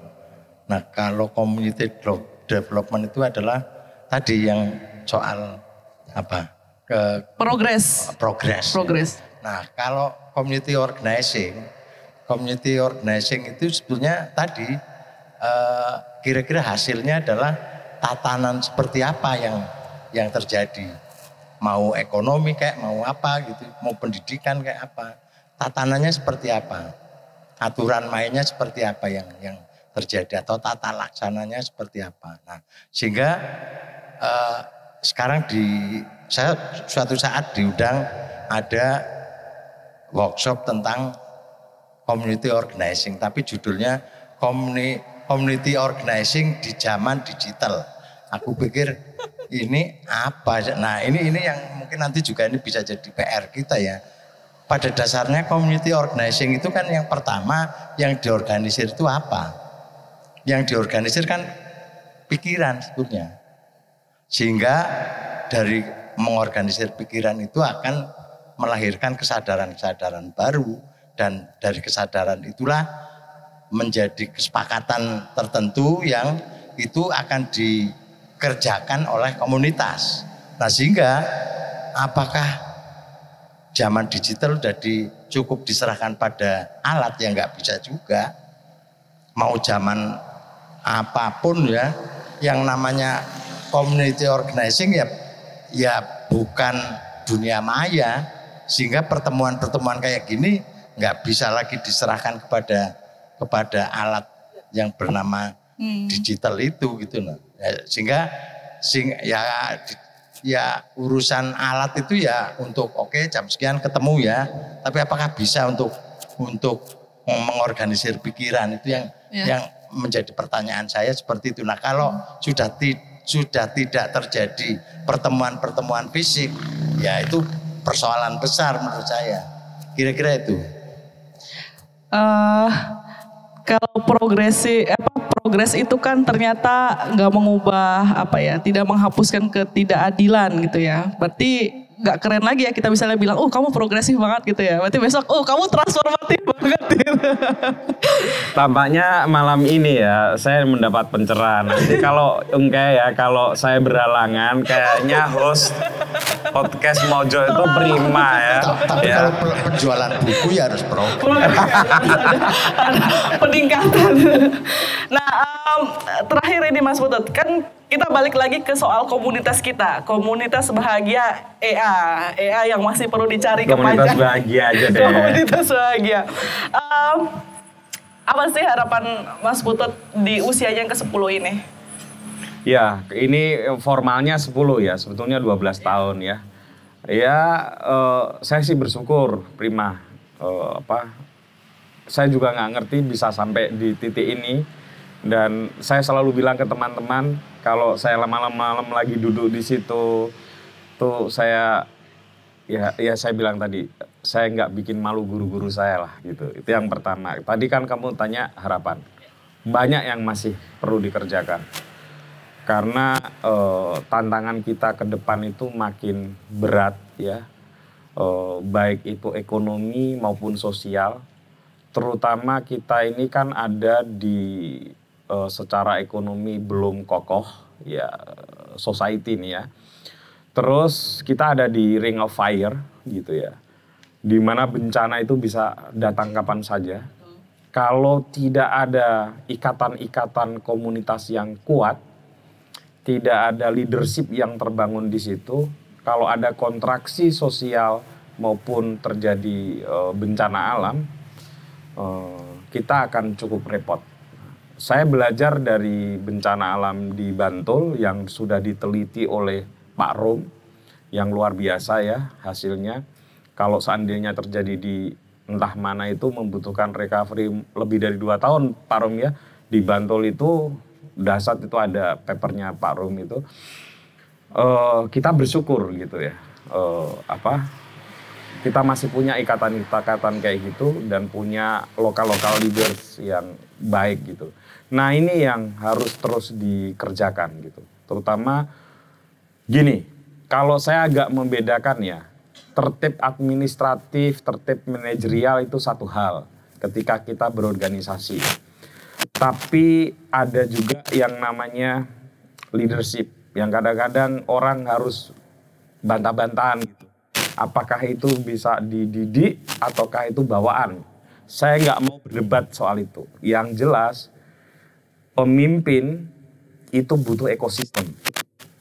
nah kalau community development itu adalah tadi yang soal apa ke progress progress progress ya. nah kalau community organizing community organizing itu sebetulnya tadi uh, eh, kira -kira hasilnya adalah tatanan seperti apa yang yang terjadi. Mau ekonomi kayak mau apa gitu, mau pendidikan kayak apa. Tatanannya seperti apa? Aturan mainnya seperti apa yang yang terjadi atau tata laksananya seperti apa. Nah, sehingga eh, sekarang di saya suatu saat diundang ada workshop tentang community organizing tapi judulnya community community organizing di zaman digital. Aku pikir ini apa? Ya? Nah ini ini yang mungkin nanti juga ini bisa jadi PR kita ya. Pada dasarnya community organizing itu kan yang pertama yang diorganisir itu apa? Yang diorganisir kan pikiran sebetulnya. Sehingga dari mengorganisir pikiran itu akan melahirkan kesadaran-kesadaran baru dan dari kesadaran itulah menjadi kesepakatan tertentu yang itu akan dikerjakan oleh komunitas. Nah sehingga apakah zaman digital jadi cukup diserahkan pada alat yang nggak bisa juga. Mau zaman apapun ya, yang namanya community organizing ya ya bukan dunia maya sehingga pertemuan-pertemuan kayak gini nggak bisa lagi diserahkan kepada kepada alat yang bernama hmm. digital itu gitu nah. Ya, sehingga sing ya ya urusan alat itu ya untuk oke okay, jam sekian ketemu ya. Tapi apakah bisa untuk untuk mengorganisir pikiran itu yang ya. yang menjadi pertanyaan saya seperti itu. Nah, kalau hmm. sudah ti, sudah tidak terjadi pertemuan-pertemuan fisik, ya itu persoalan besar menurut saya. Kira-kira itu. Uh, kalau progresi apa progres itu kan ternyata nggak mengubah apa ya tidak menghapuskan ketidakadilan gitu ya berarti nggak keren lagi ya kita misalnya bilang oh kamu progresif banget gitu ya berarti besok oh kamu transformatif banget tampaknya malam ini ya saya mendapat pencerahan nanti kalau enggak ya kalau saya beralangan kayaknya host podcast Mojo itu prima ya tapi ya. kalau penjualan buku ya harus pro peningkatan nah um, terakhir ini Mas Putut kan kita balik lagi ke soal komunitas kita, komunitas bahagia EA, EA yang masih perlu dicari komunitas bahagia aja deh. komunitas bahagia. Um, apa sih harapan Mas Putut di usianya yang ke-10 ini? Ya, ini formalnya 10 ya, sebetulnya 12 tahun ya. Ya, uh, saya sih bersyukur Prima uh, apa saya juga nggak ngerti bisa sampai di titik ini dan saya selalu bilang ke teman-teman kalau saya malam-malam lagi duduk di situ tuh saya ya ya saya bilang tadi saya nggak bikin malu guru-guru saya lah gitu itu yang pertama tadi kan kamu tanya harapan banyak yang masih perlu dikerjakan karena e, tantangan kita ke depan itu makin berat ya e, baik itu ekonomi maupun sosial terutama kita ini kan ada di Eh, secara ekonomi belum kokoh ya society ini ya. Terus kita ada di ring of fire gitu ya. Di mana bencana itu bisa datang kapan saja. Kalau tidak ada ikatan-ikatan komunitas yang kuat, tidak ada leadership yang terbangun di situ, kalau ada kontraksi sosial maupun terjadi eh, bencana alam, eh, kita akan cukup repot saya belajar dari bencana alam di Bantul yang sudah diteliti oleh Pak Rom yang luar biasa ya hasilnya. Kalau seandainya terjadi di entah mana itu membutuhkan recovery lebih dari dua tahun Pak Rom ya. Di Bantul itu dasar itu ada papernya Pak Rom itu. E, kita bersyukur gitu ya. E, apa kita masih punya ikatan-ikatan kayak gitu dan punya lokal-lokal leaders yang baik gitu. Nah ini yang harus terus dikerjakan gitu. Terutama gini, kalau saya agak membedakan ya, tertib administratif, tertib manajerial itu satu hal ketika kita berorganisasi. Tapi ada juga yang namanya leadership, yang kadang-kadang orang harus bantah-bantahan gitu. Apakah itu bisa dididik ataukah itu bawaan? Saya nggak mau berdebat soal itu. Yang jelas pemimpin itu butuh ekosistem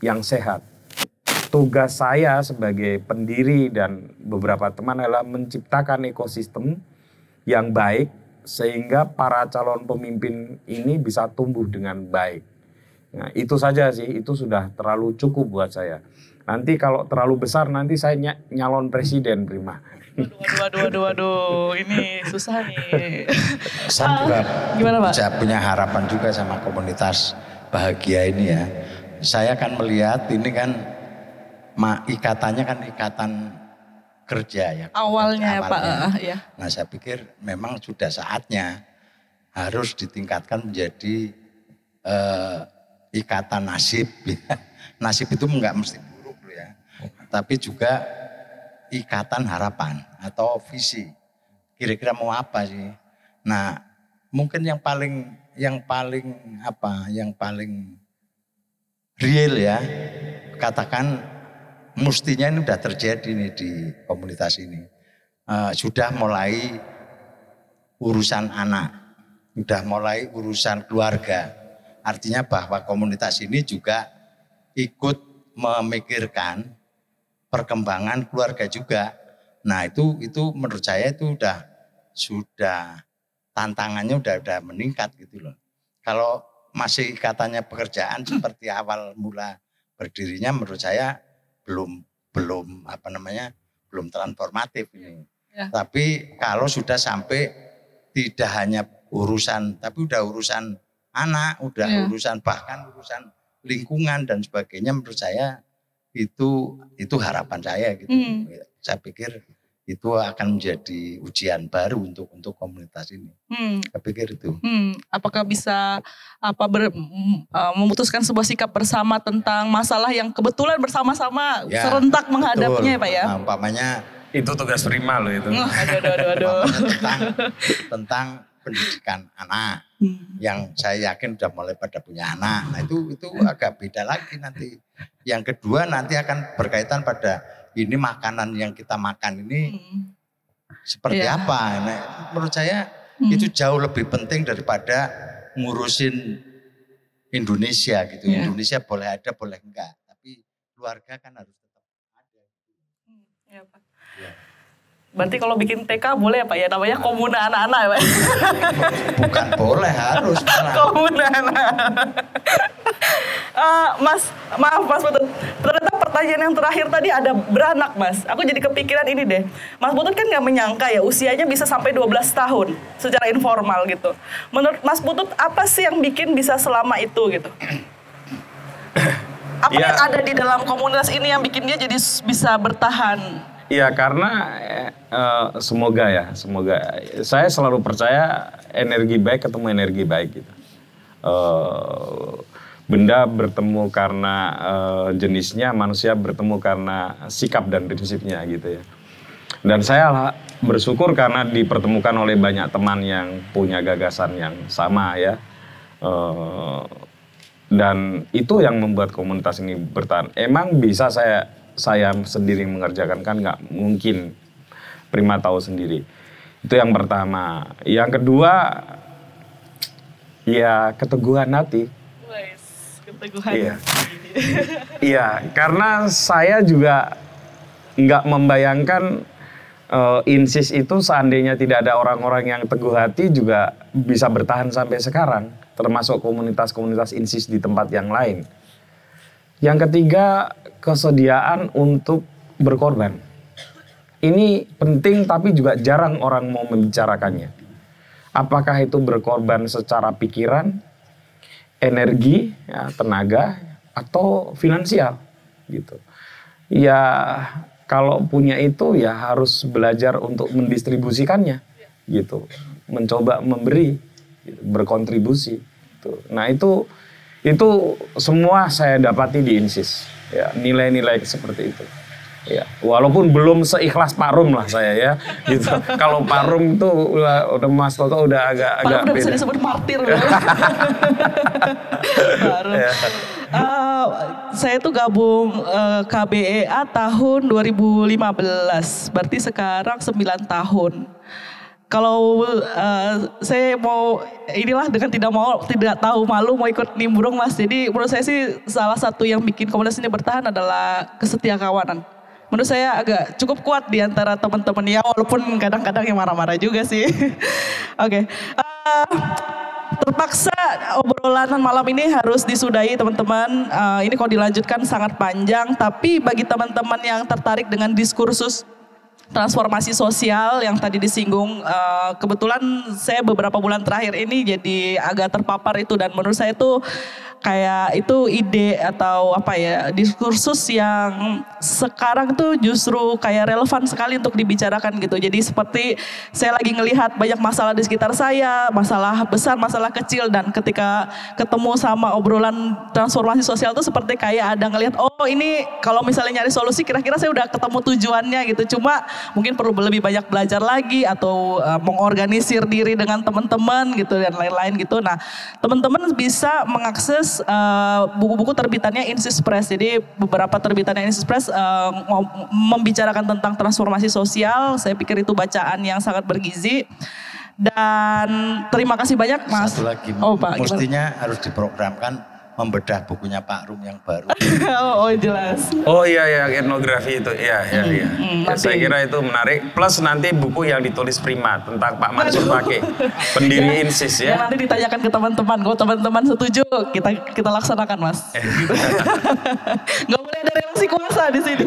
yang sehat. Tugas saya sebagai pendiri dan beberapa teman adalah menciptakan ekosistem yang baik sehingga para calon pemimpin ini bisa tumbuh dengan baik. Nah, itu saja sih, itu sudah terlalu cukup buat saya. Nanti kalau terlalu besar nanti saya nyalon presiden Prima. Waduh, waduh, waduh, waduh, ini susah nih. Saya juga Gimana, Pak? Saya punya harapan juga sama komunitas bahagia ini ya. Saya akan melihat ini kan ikatannya kan ikatan kerja ya. Awalnya, awalnya. Pak. Uh, ya. Nah saya pikir memang sudah saatnya harus ditingkatkan menjadi uh, ikatan nasib. nasib itu enggak mesti buruk ya. Oh. Tapi juga ikatan harapan atau visi. Kira-kira mau apa sih? Nah, mungkin yang paling yang paling apa? Yang paling real ya. Katakan mestinya ini sudah terjadi nih di komunitas ini. Uh, sudah mulai urusan anak, sudah mulai urusan keluarga. Artinya bahwa komunitas ini juga ikut memikirkan perkembangan keluarga juga. Nah itu itu menurut saya itu udah sudah tantangannya udah udah meningkat gitu loh. Kalau masih katanya pekerjaan seperti awal mula berdirinya menurut saya belum belum apa namanya belum transformatif ini. Ya. Tapi kalau sudah sampai tidak hanya urusan tapi udah urusan anak, udah ya. urusan bahkan urusan lingkungan dan sebagainya menurut saya itu itu harapan saya gitu. Mm. Saya pikir itu akan menjadi ujian baru untuk untuk komunitas ini. Hmm. Saya pikir itu. Hmm. Apakah bisa apa ber, eh, memutuskan sebuah sikap bersama tentang masalah yang kebetulan bersama-sama ya, serentak menghadapnya betul. ya Pak ya? Nah, itu tugas prima loh itu. aduh, aduh, aduh, aduh. tentang tentang pendidikan anak hmm. yang saya yakin sudah mulai pada punya anak. Nah itu itu hmm. agak beda lagi nanti. Yang kedua nanti akan berkaitan pada ini makanan yang kita makan ini hmm. seperti ya. apa. Nah, menurut saya hmm. itu jauh lebih penting daripada ngurusin Indonesia gitu. Ya. Indonesia boleh ada boleh enggak, tapi keluarga kan harus Berarti kalau bikin TK boleh ya Pak ya? Namanya komuna anak-anak ya Pak? Bukan boleh, harus. komuna anak uh, eh, Mas, maaf Mas Putut. Ternyata pertanyaan yang terakhir tadi ada beranak Mas. Aku jadi kepikiran ini deh. Mas Putut kan nggak menyangka ya usianya bisa sampai 12 tahun secara informal gitu. Menurut Mas Putut apa sih yang bikin bisa selama itu gitu? Apa ya. yang ada di dalam komunitas ini yang bikin dia jadi bisa bertahan? Iya karena eh, eh, semoga ya, semoga saya selalu percaya energi baik ketemu energi baik gitu. Eh, benda bertemu karena jenisnya, manusia bertemu karena sikap dan prinsipnya gitu ya. Dan saya bersyukur karena dipertemukan oleh banyak teman yang punya gagasan yang sama ya. dan itu yang membuat komunitas ini bertahan. Emang bisa saya saya sendiri mengerjakan kan nggak mungkin Prima tahu sendiri. Itu yang pertama. Yang kedua ya keteguhan hati. keteguhan. Iya. iya, karena saya juga nggak membayangkan uh, insis itu seandainya tidak ada orang-orang yang teguh hati juga bisa bertahan sampai sekarang, termasuk komunitas-komunitas insis di tempat yang lain. Yang ketiga, kesediaan untuk berkorban. Ini penting tapi juga jarang orang mau membicarakannya. Apakah itu berkorban secara pikiran, energi, ya, tenaga, atau finansial gitu. Ya kalau punya itu ya harus belajar untuk mendistribusikannya gitu, mencoba memberi, gitu, berkontribusi. Gitu. Nah itu itu semua saya dapati di Insis. Ya, nilai-nilai seperti itu. Ya, walaupun belum seikhlas Parum lah saya ya. Gitu. Kalau Parum itu udah, udah Mas Toto udah agak Parum agak udah bisa disebut martir parum. Ya. Uh, saya tuh gabung uh, eh, KBEA tahun 2015. Berarti sekarang 9 tahun kalau uh, saya mau inilah dengan tidak mau tidak tahu malu mau ikut nimbrung mas jadi menurut saya sih salah satu yang bikin komunitas ini bertahan adalah kesetia kawanan menurut saya agak cukup kuat di antara teman-teman ya walaupun kadang-kadang yang marah-marah juga sih oke okay. uh, eh, terpaksa obrolan malam ini harus disudahi teman-teman uh, ini kalau dilanjutkan sangat panjang tapi bagi teman-teman yang tertarik dengan diskursus transformasi sosial yang tadi disinggung eh, kebetulan saya beberapa bulan terakhir ini jadi agak terpapar itu dan menurut saya itu kayak itu ide atau apa ya diskursus yang sekarang tuh justru kayak relevan sekali untuk dibicarakan gitu. Jadi seperti saya lagi ngelihat banyak masalah di sekitar saya, masalah besar, masalah kecil dan ketika ketemu sama obrolan transformasi sosial tuh seperti kayak ada ngelihat oh ini kalau misalnya nyari solusi kira-kira saya udah ketemu tujuannya gitu. Cuma mungkin perlu lebih banyak belajar lagi atau uh, mengorganisir diri dengan teman-teman gitu dan lain-lain gitu. Nah, teman-teman bisa mengakses buku eh, buku-buku terbitannya Insis Press. Jadi beberapa terbitannya Insis Press uh, membicarakan tentang transformasi sosial. Saya pikir itu bacaan yang sangat bergizi. Dan terima kasih banyak Mas. Satu lagi, oh, Pak, mestinya gimana? harus diprogramkan membedah bukunya Pak Rum yang baru. oh, oh jelas. Oh iya ya etnografi itu iya iya hmm, iya. Hmm, ya, saya kira itu menarik. Plus nanti buku yang ditulis Prima tentang Pak Mansur Pakai pendiri ya, Insis ya. ya. Nanti ditanyakan ke teman-teman, kalau teman-teman setuju kita kita laksanakan mas. Eh, gitu. Gak boleh ada relasi kuasa di sini.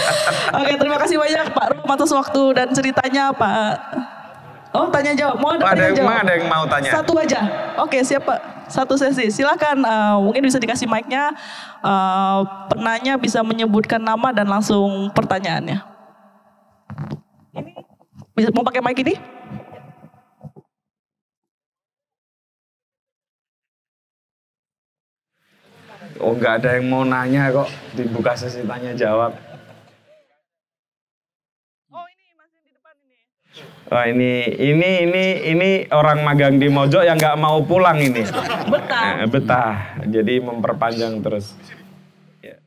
Oke terima kasih banyak Pak Rum atas waktu dan ceritanya Pak. Oh tanya jawab, mau ada, oh, ada tanya jawab? Ada yang mau tanya? Satu aja, oke siapa? Satu sesi, silakan. Uh, mungkin bisa dikasih mic-nya. Uh, penanya bisa menyebutkan nama dan langsung pertanyaannya. Ini bisa mau pakai mic ini? Oh nggak ada yang mau nanya kok dibuka sesi tanya jawab. Wah ini ini ini ini orang magang di Mojo yang nggak mau pulang ini. Betah. Nah, betah. Jadi memperpanjang terus. Ya.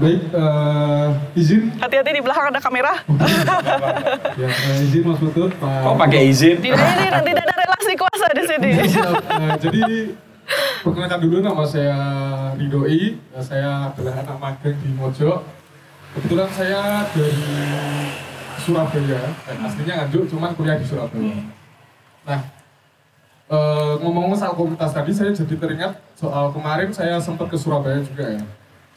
Baik, uh, izin. Hati-hati di belakang ada kamera. ya, uh, izin Mas Putut. Pak. Kok pakai izin? Tidak, ini, tidak ada relasi kuasa di sini. Nah, jadi perkenalkan dulu nama saya Ridoi, saya adalah anak magang di Mojo. Kebetulan saya dari Surabaya, dan aslinya Nganjuk, cuman kuliah di Surabaya. Hmm. Nah, eh, ngomong ngomong soal komunitas tadi, saya jadi teringat soal kemarin saya sempat ke Surabaya juga ya.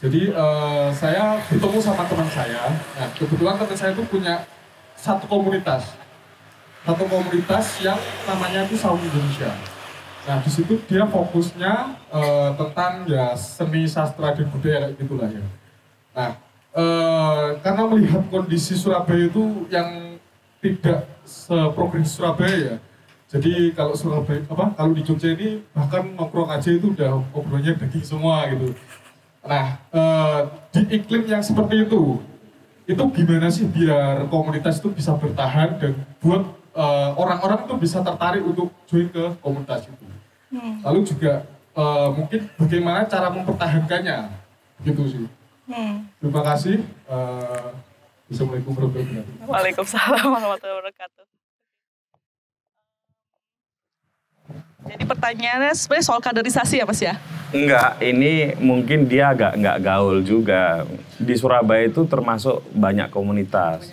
Jadi eh, saya ketemu sama teman saya. Nah, kebetulan teman saya itu punya satu komunitas, satu komunitas yang namanya itu Sound Indonesia. Nah, di situ dia fokusnya eh, tentang ya seni sastra dan budaya gitulah ya. Nah, Eh, karena melihat kondisi Surabaya itu yang tidak seprogres Surabaya ya. Jadi kalau Surabaya apa kalau di Jogja ini bahkan nongkrong aja itu udah obrolannya daging semua gitu. Nah e, di iklim yang seperti itu itu gimana sih biar komunitas itu bisa bertahan dan buat orang eh, orang-orang itu bisa tertarik untuk join ke komunitas itu. Hmm. Lalu juga uh, mungkin bagaimana cara mempertahankannya gitu sih. Hmm. Terima kasih. Uh, Assalamualaikum warahmatullahi wabarakatuh. Waalaikumsalam warahmatullahi wabarakatuh. Jadi pertanyaannya sebenarnya soal kaderisasi ya Mas ya? Enggak, ini mungkin dia agak enggak gaul juga. Di Surabaya itu termasuk banyak komunitas.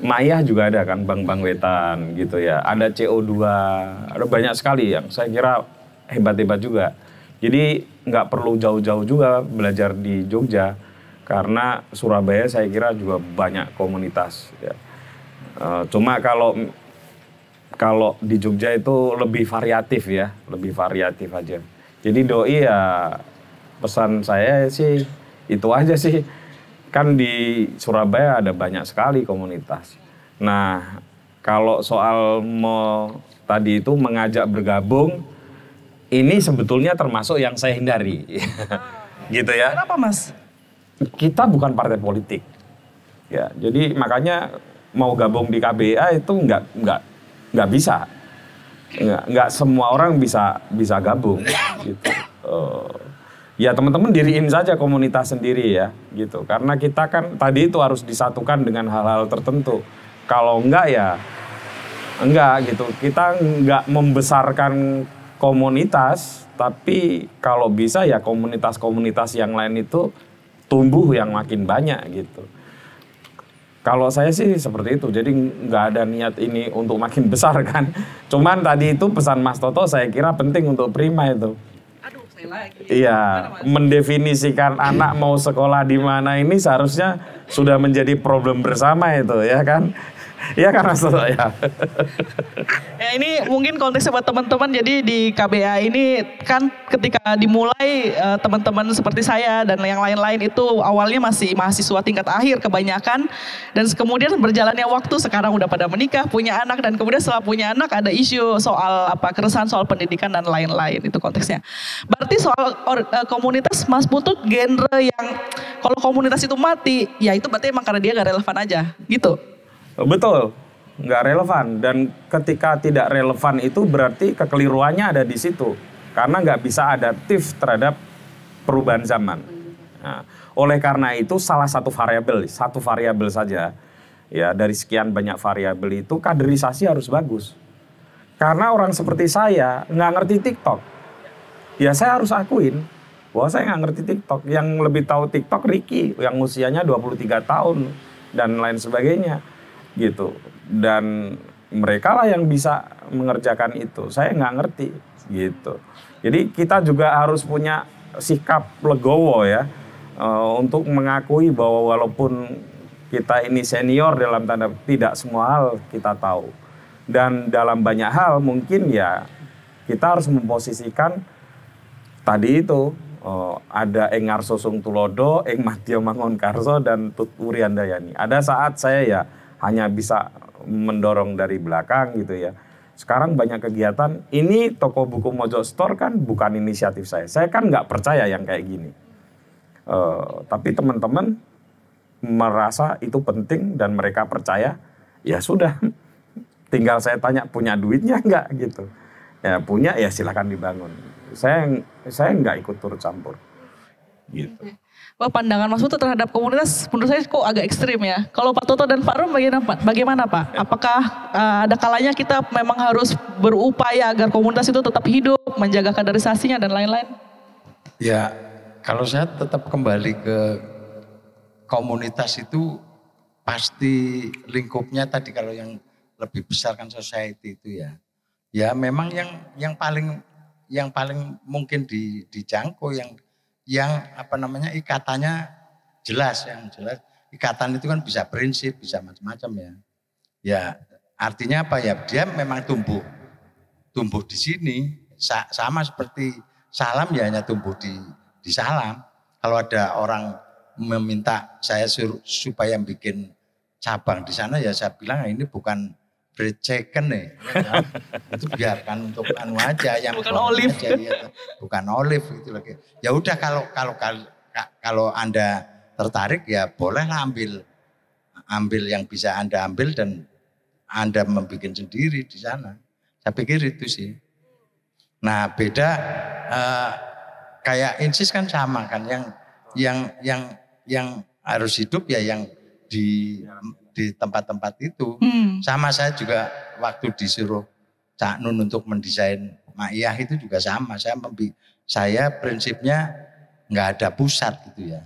Maya juga ada kan, Bang-Bang Wetan gitu ya. Ada CO2, ada banyak sekali yang saya kira hebat-hebat juga. Jadi nggak perlu jauh-jauh juga belajar di Jogja karena Surabaya saya kira juga banyak komunitas ya. Eh, cuma kalau kalau di Jogja itu lebih variatif ya, lebih variatif aja. Jadi doi ya pesan saya sih itu aja sih. Kan di Surabaya ada banyak sekali komunitas. Nah, kalau soal mau tadi itu mengajak bergabung ini sebetulnya termasuk yang saya hindari. gitu ya. Kenapa, Mas? kita bukan partai politik. Ya, jadi makanya mau gabung di KBA itu nggak nggak nggak bisa. Nggak, nggak semua orang bisa bisa gabung. Gitu. Uh, ya teman-teman diriin saja komunitas sendiri ya, gitu. Karena kita kan tadi itu harus disatukan dengan hal-hal tertentu. Kalau enggak ya enggak gitu. Kita enggak membesarkan komunitas, tapi kalau bisa ya komunitas-komunitas yang lain itu tumbuh yang makin banyak gitu. Kalau saya sih seperti itu, jadi nggak ada niat ini untuk makin besar kan. Cuman tadi itu pesan Mas Toto saya kira penting untuk Prima itu. Iya, mendefinisikan anak mau sekolah di mana ini seharusnya sudah menjadi problem bersama itu ya kan? Iya kan Mas Toto ya. ya ini mungkin konteks buat teman-teman jadi di KBA ini kan ketika dimulai eh, teman-teman seperti saya dan yang lain-lain itu awalnya masih mahasiswa tingkat akhir kebanyakan dan kemudian berjalannya waktu sekarang udah pada menikah punya anak dan kemudian setelah punya anak ada isu soal apa keresahan soal pendidikan dan lain-lain itu konteksnya. Bar berarti soal or, uh, komunitas Mas Putu genre yang kalau komunitas itu mati, ya itu berarti emang karena dia gak relevan aja, gitu. Oh, betul, nggak relevan. Dan ketika tidak relevan itu berarti kekeliruannya ada di situ, karena nggak bisa adaptif terhadap perubahan zaman. Nah, oleh karena itu salah satu variabel, satu variabel saja, ya dari sekian banyak variabel itu kaderisasi harus bagus. Karena orang seperti saya nggak ngerti TikTok ya saya harus akuin bahwa saya nggak ngerti TikTok. Yang lebih tahu TikTok Ricky yang usianya 23 tahun dan lain sebagainya gitu. Dan mereka lah yang bisa mengerjakan itu. Saya nggak ngerti gitu. Jadi kita juga harus punya sikap legowo ya eh, untuk mengakui bahwa walaupun kita ini senior dalam tanda tidak semua hal kita tahu dan dalam banyak hal mungkin ya kita harus memposisikan tadi itu oh, ada Engar Sosung Tulodo, Eng Matio Mangon Karso dan Tut Uriandayani. Ada saat saya ya hanya bisa mendorong dari belakang gitu ya. Sekarang banyak kegiatan, ini toko buku Mojo Store kan bukan inisiatif saya. Saya kan nggak percaya yang kayak gini. Uh, tapi teman-teman merasa itu penting dan mereka percaya, ya sudah. Tinggal saya tanya punya duitnya nggak gitu. Ya punya ya silahkan dibangun saya saya nggak ikut turut campur. Gitu. Wah pandangan Mas Toto terhadap komunitas menurut saya kok agak ekstrim ya. Kalau Pak Toto dan Pak Rum bagaimana Pak? Bagaimana Pak? Apakah uh, ada kalanya kita memang harus berupaya agar komunitas itu tetap hidup, menjaga kaderisasinya dan lain-lain? Ya, kalau saya tetap kembali ke komunitas itu pasti lingkupnya tadi kalau yang lebih besar kan society itu ya. Ya memang yang yang paling yang paling mungkin di, dijangkau yang yang apa namanya ikatannya jelas yang jelas ikatan itu kan bisa prinsip bisa macam-macam ya ya artinya apa ya dia memang tumbuh tumbuh di sini Sa sama seperti salam ya hanya tumbuh di di salam kalau ada orang meminta saya suruh supaya bikin cabang di sana ya saya bilang ini bukan bercekan nih ya. Kan? itu biarkan untuk anu aja yang bukan olive. Aja, ya. Bukan olive gitu lagi. Ya udah kalau kalau kalau Anda tertarik ya bolehlah ambil ambil yang bisa Anda ambil dan Anda membuat sendiri di sana. Saya pikir itu sih. Nah, beda eh, kayak insis kan sama kan yang yang yang yang harus hidup ya yang di ya di tempat-tempat itu. Hmm. Sama saya juga waktu disuruh Cak Nun untuk mendesain Ma'iyah itu juga sama. Saya membi saya prinsipnya nggak ada pusat gitu ya.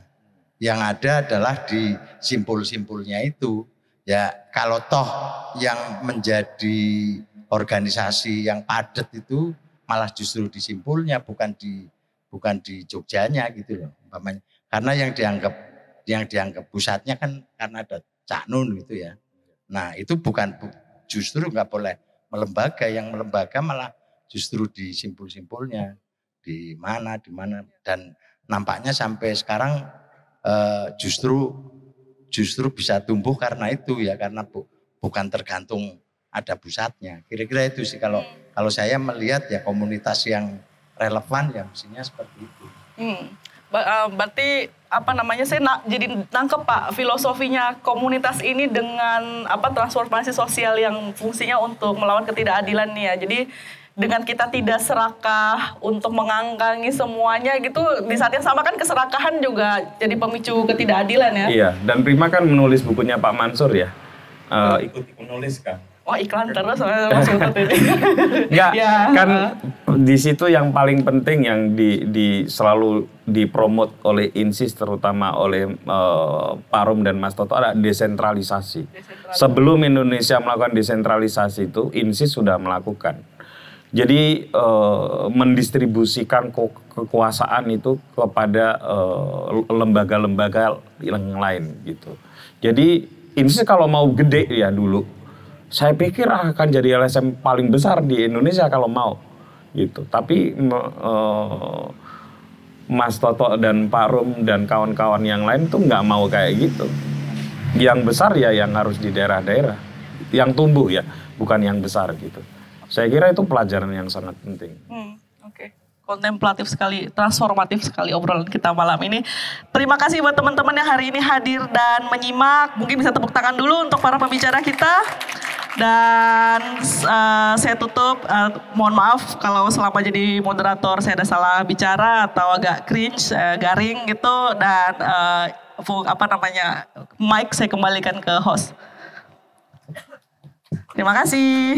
Yang ada adalah di simpul-simpulnya itu. Ya kalau toh yang menjadi organisasi yang padat itu malah justru di simpulnya bukan di bukan di Jogjanya gitu loh Karena yang dianggap yang dianggap pusatnya kan karena ada Cak Nun gitu ya. Nah itu bukan justru nggak boleh melembaga. Yang melembaga malah justru di simpul-simpulnya. Di mana, di mana. Dan nampaknya sampai sekarang eh, justru justru bisa tumbuh karena itu ya. Karena bu, bukan tergantung ada pusatnya. Kira-kira itu sih kalau hmm. kalau saya melihat ya komunitas yang relevan ya mestinya seperti itu. Hmm. Eh, berarti apa namanya saya na jadi nangkep pak filosofinya komunitas ini dengan apa transformasi sosial yang fungsinya untuk melawan ketidakadilan nih ya jadi dengan kita tidak serakah untuk mengangkangi semuanya gitu di saat yang sama kan keserakahan juga jadi pemicu ketidakadilan ya iya dan Prima kan menulis bukunya Pak Mansur ya uh, ikut menulis kan oh iklan terus langsung ini. Enggak, ya. kan di situ yang paling penting yang di, di selalu dipromot oleh Insis terutama oleh uh, Parum dan Mas Toto ada desentralisasi. Sebelum Indonesia melakukan desentralisasi itu Insis sudah melakukan. Jadi uh, mendistribusikan kekuasaan itu kepada eh, lembaga-lembaga yang lain gitu. Jadi Insis kalau mau gede ya dulu saya pikir akan jadi LSM paling besar di Indonesia kalau mau gitu. Tapi uh, Mas Toto dan Pak Rum dan kawan-kawan yang lain tuh nggak mau kayak gitu. Yang besar ya yang harus di daerah-daerah, yang tumbuh ya, bukan yang besar gitu. Saya kira itu pelajaran yang sangat penting. Hmm, Oke. Okay kontemplatif sekali, transformatif sekali obrolan kita malam ini. Terima kasih buat teman-teman yang hari ini hadir dan menyimak. Mungkin bisa tepuk tangan dulu untuk para pembicara kita. Dan uh, saya tutup, uh, mohon maaf kalau selama jadi moderator saya ada salah bicara atau agak cringe, uh, garing gitu. Dan uh, apa namanya, mic saya kembalikan ke host. Terima kasih.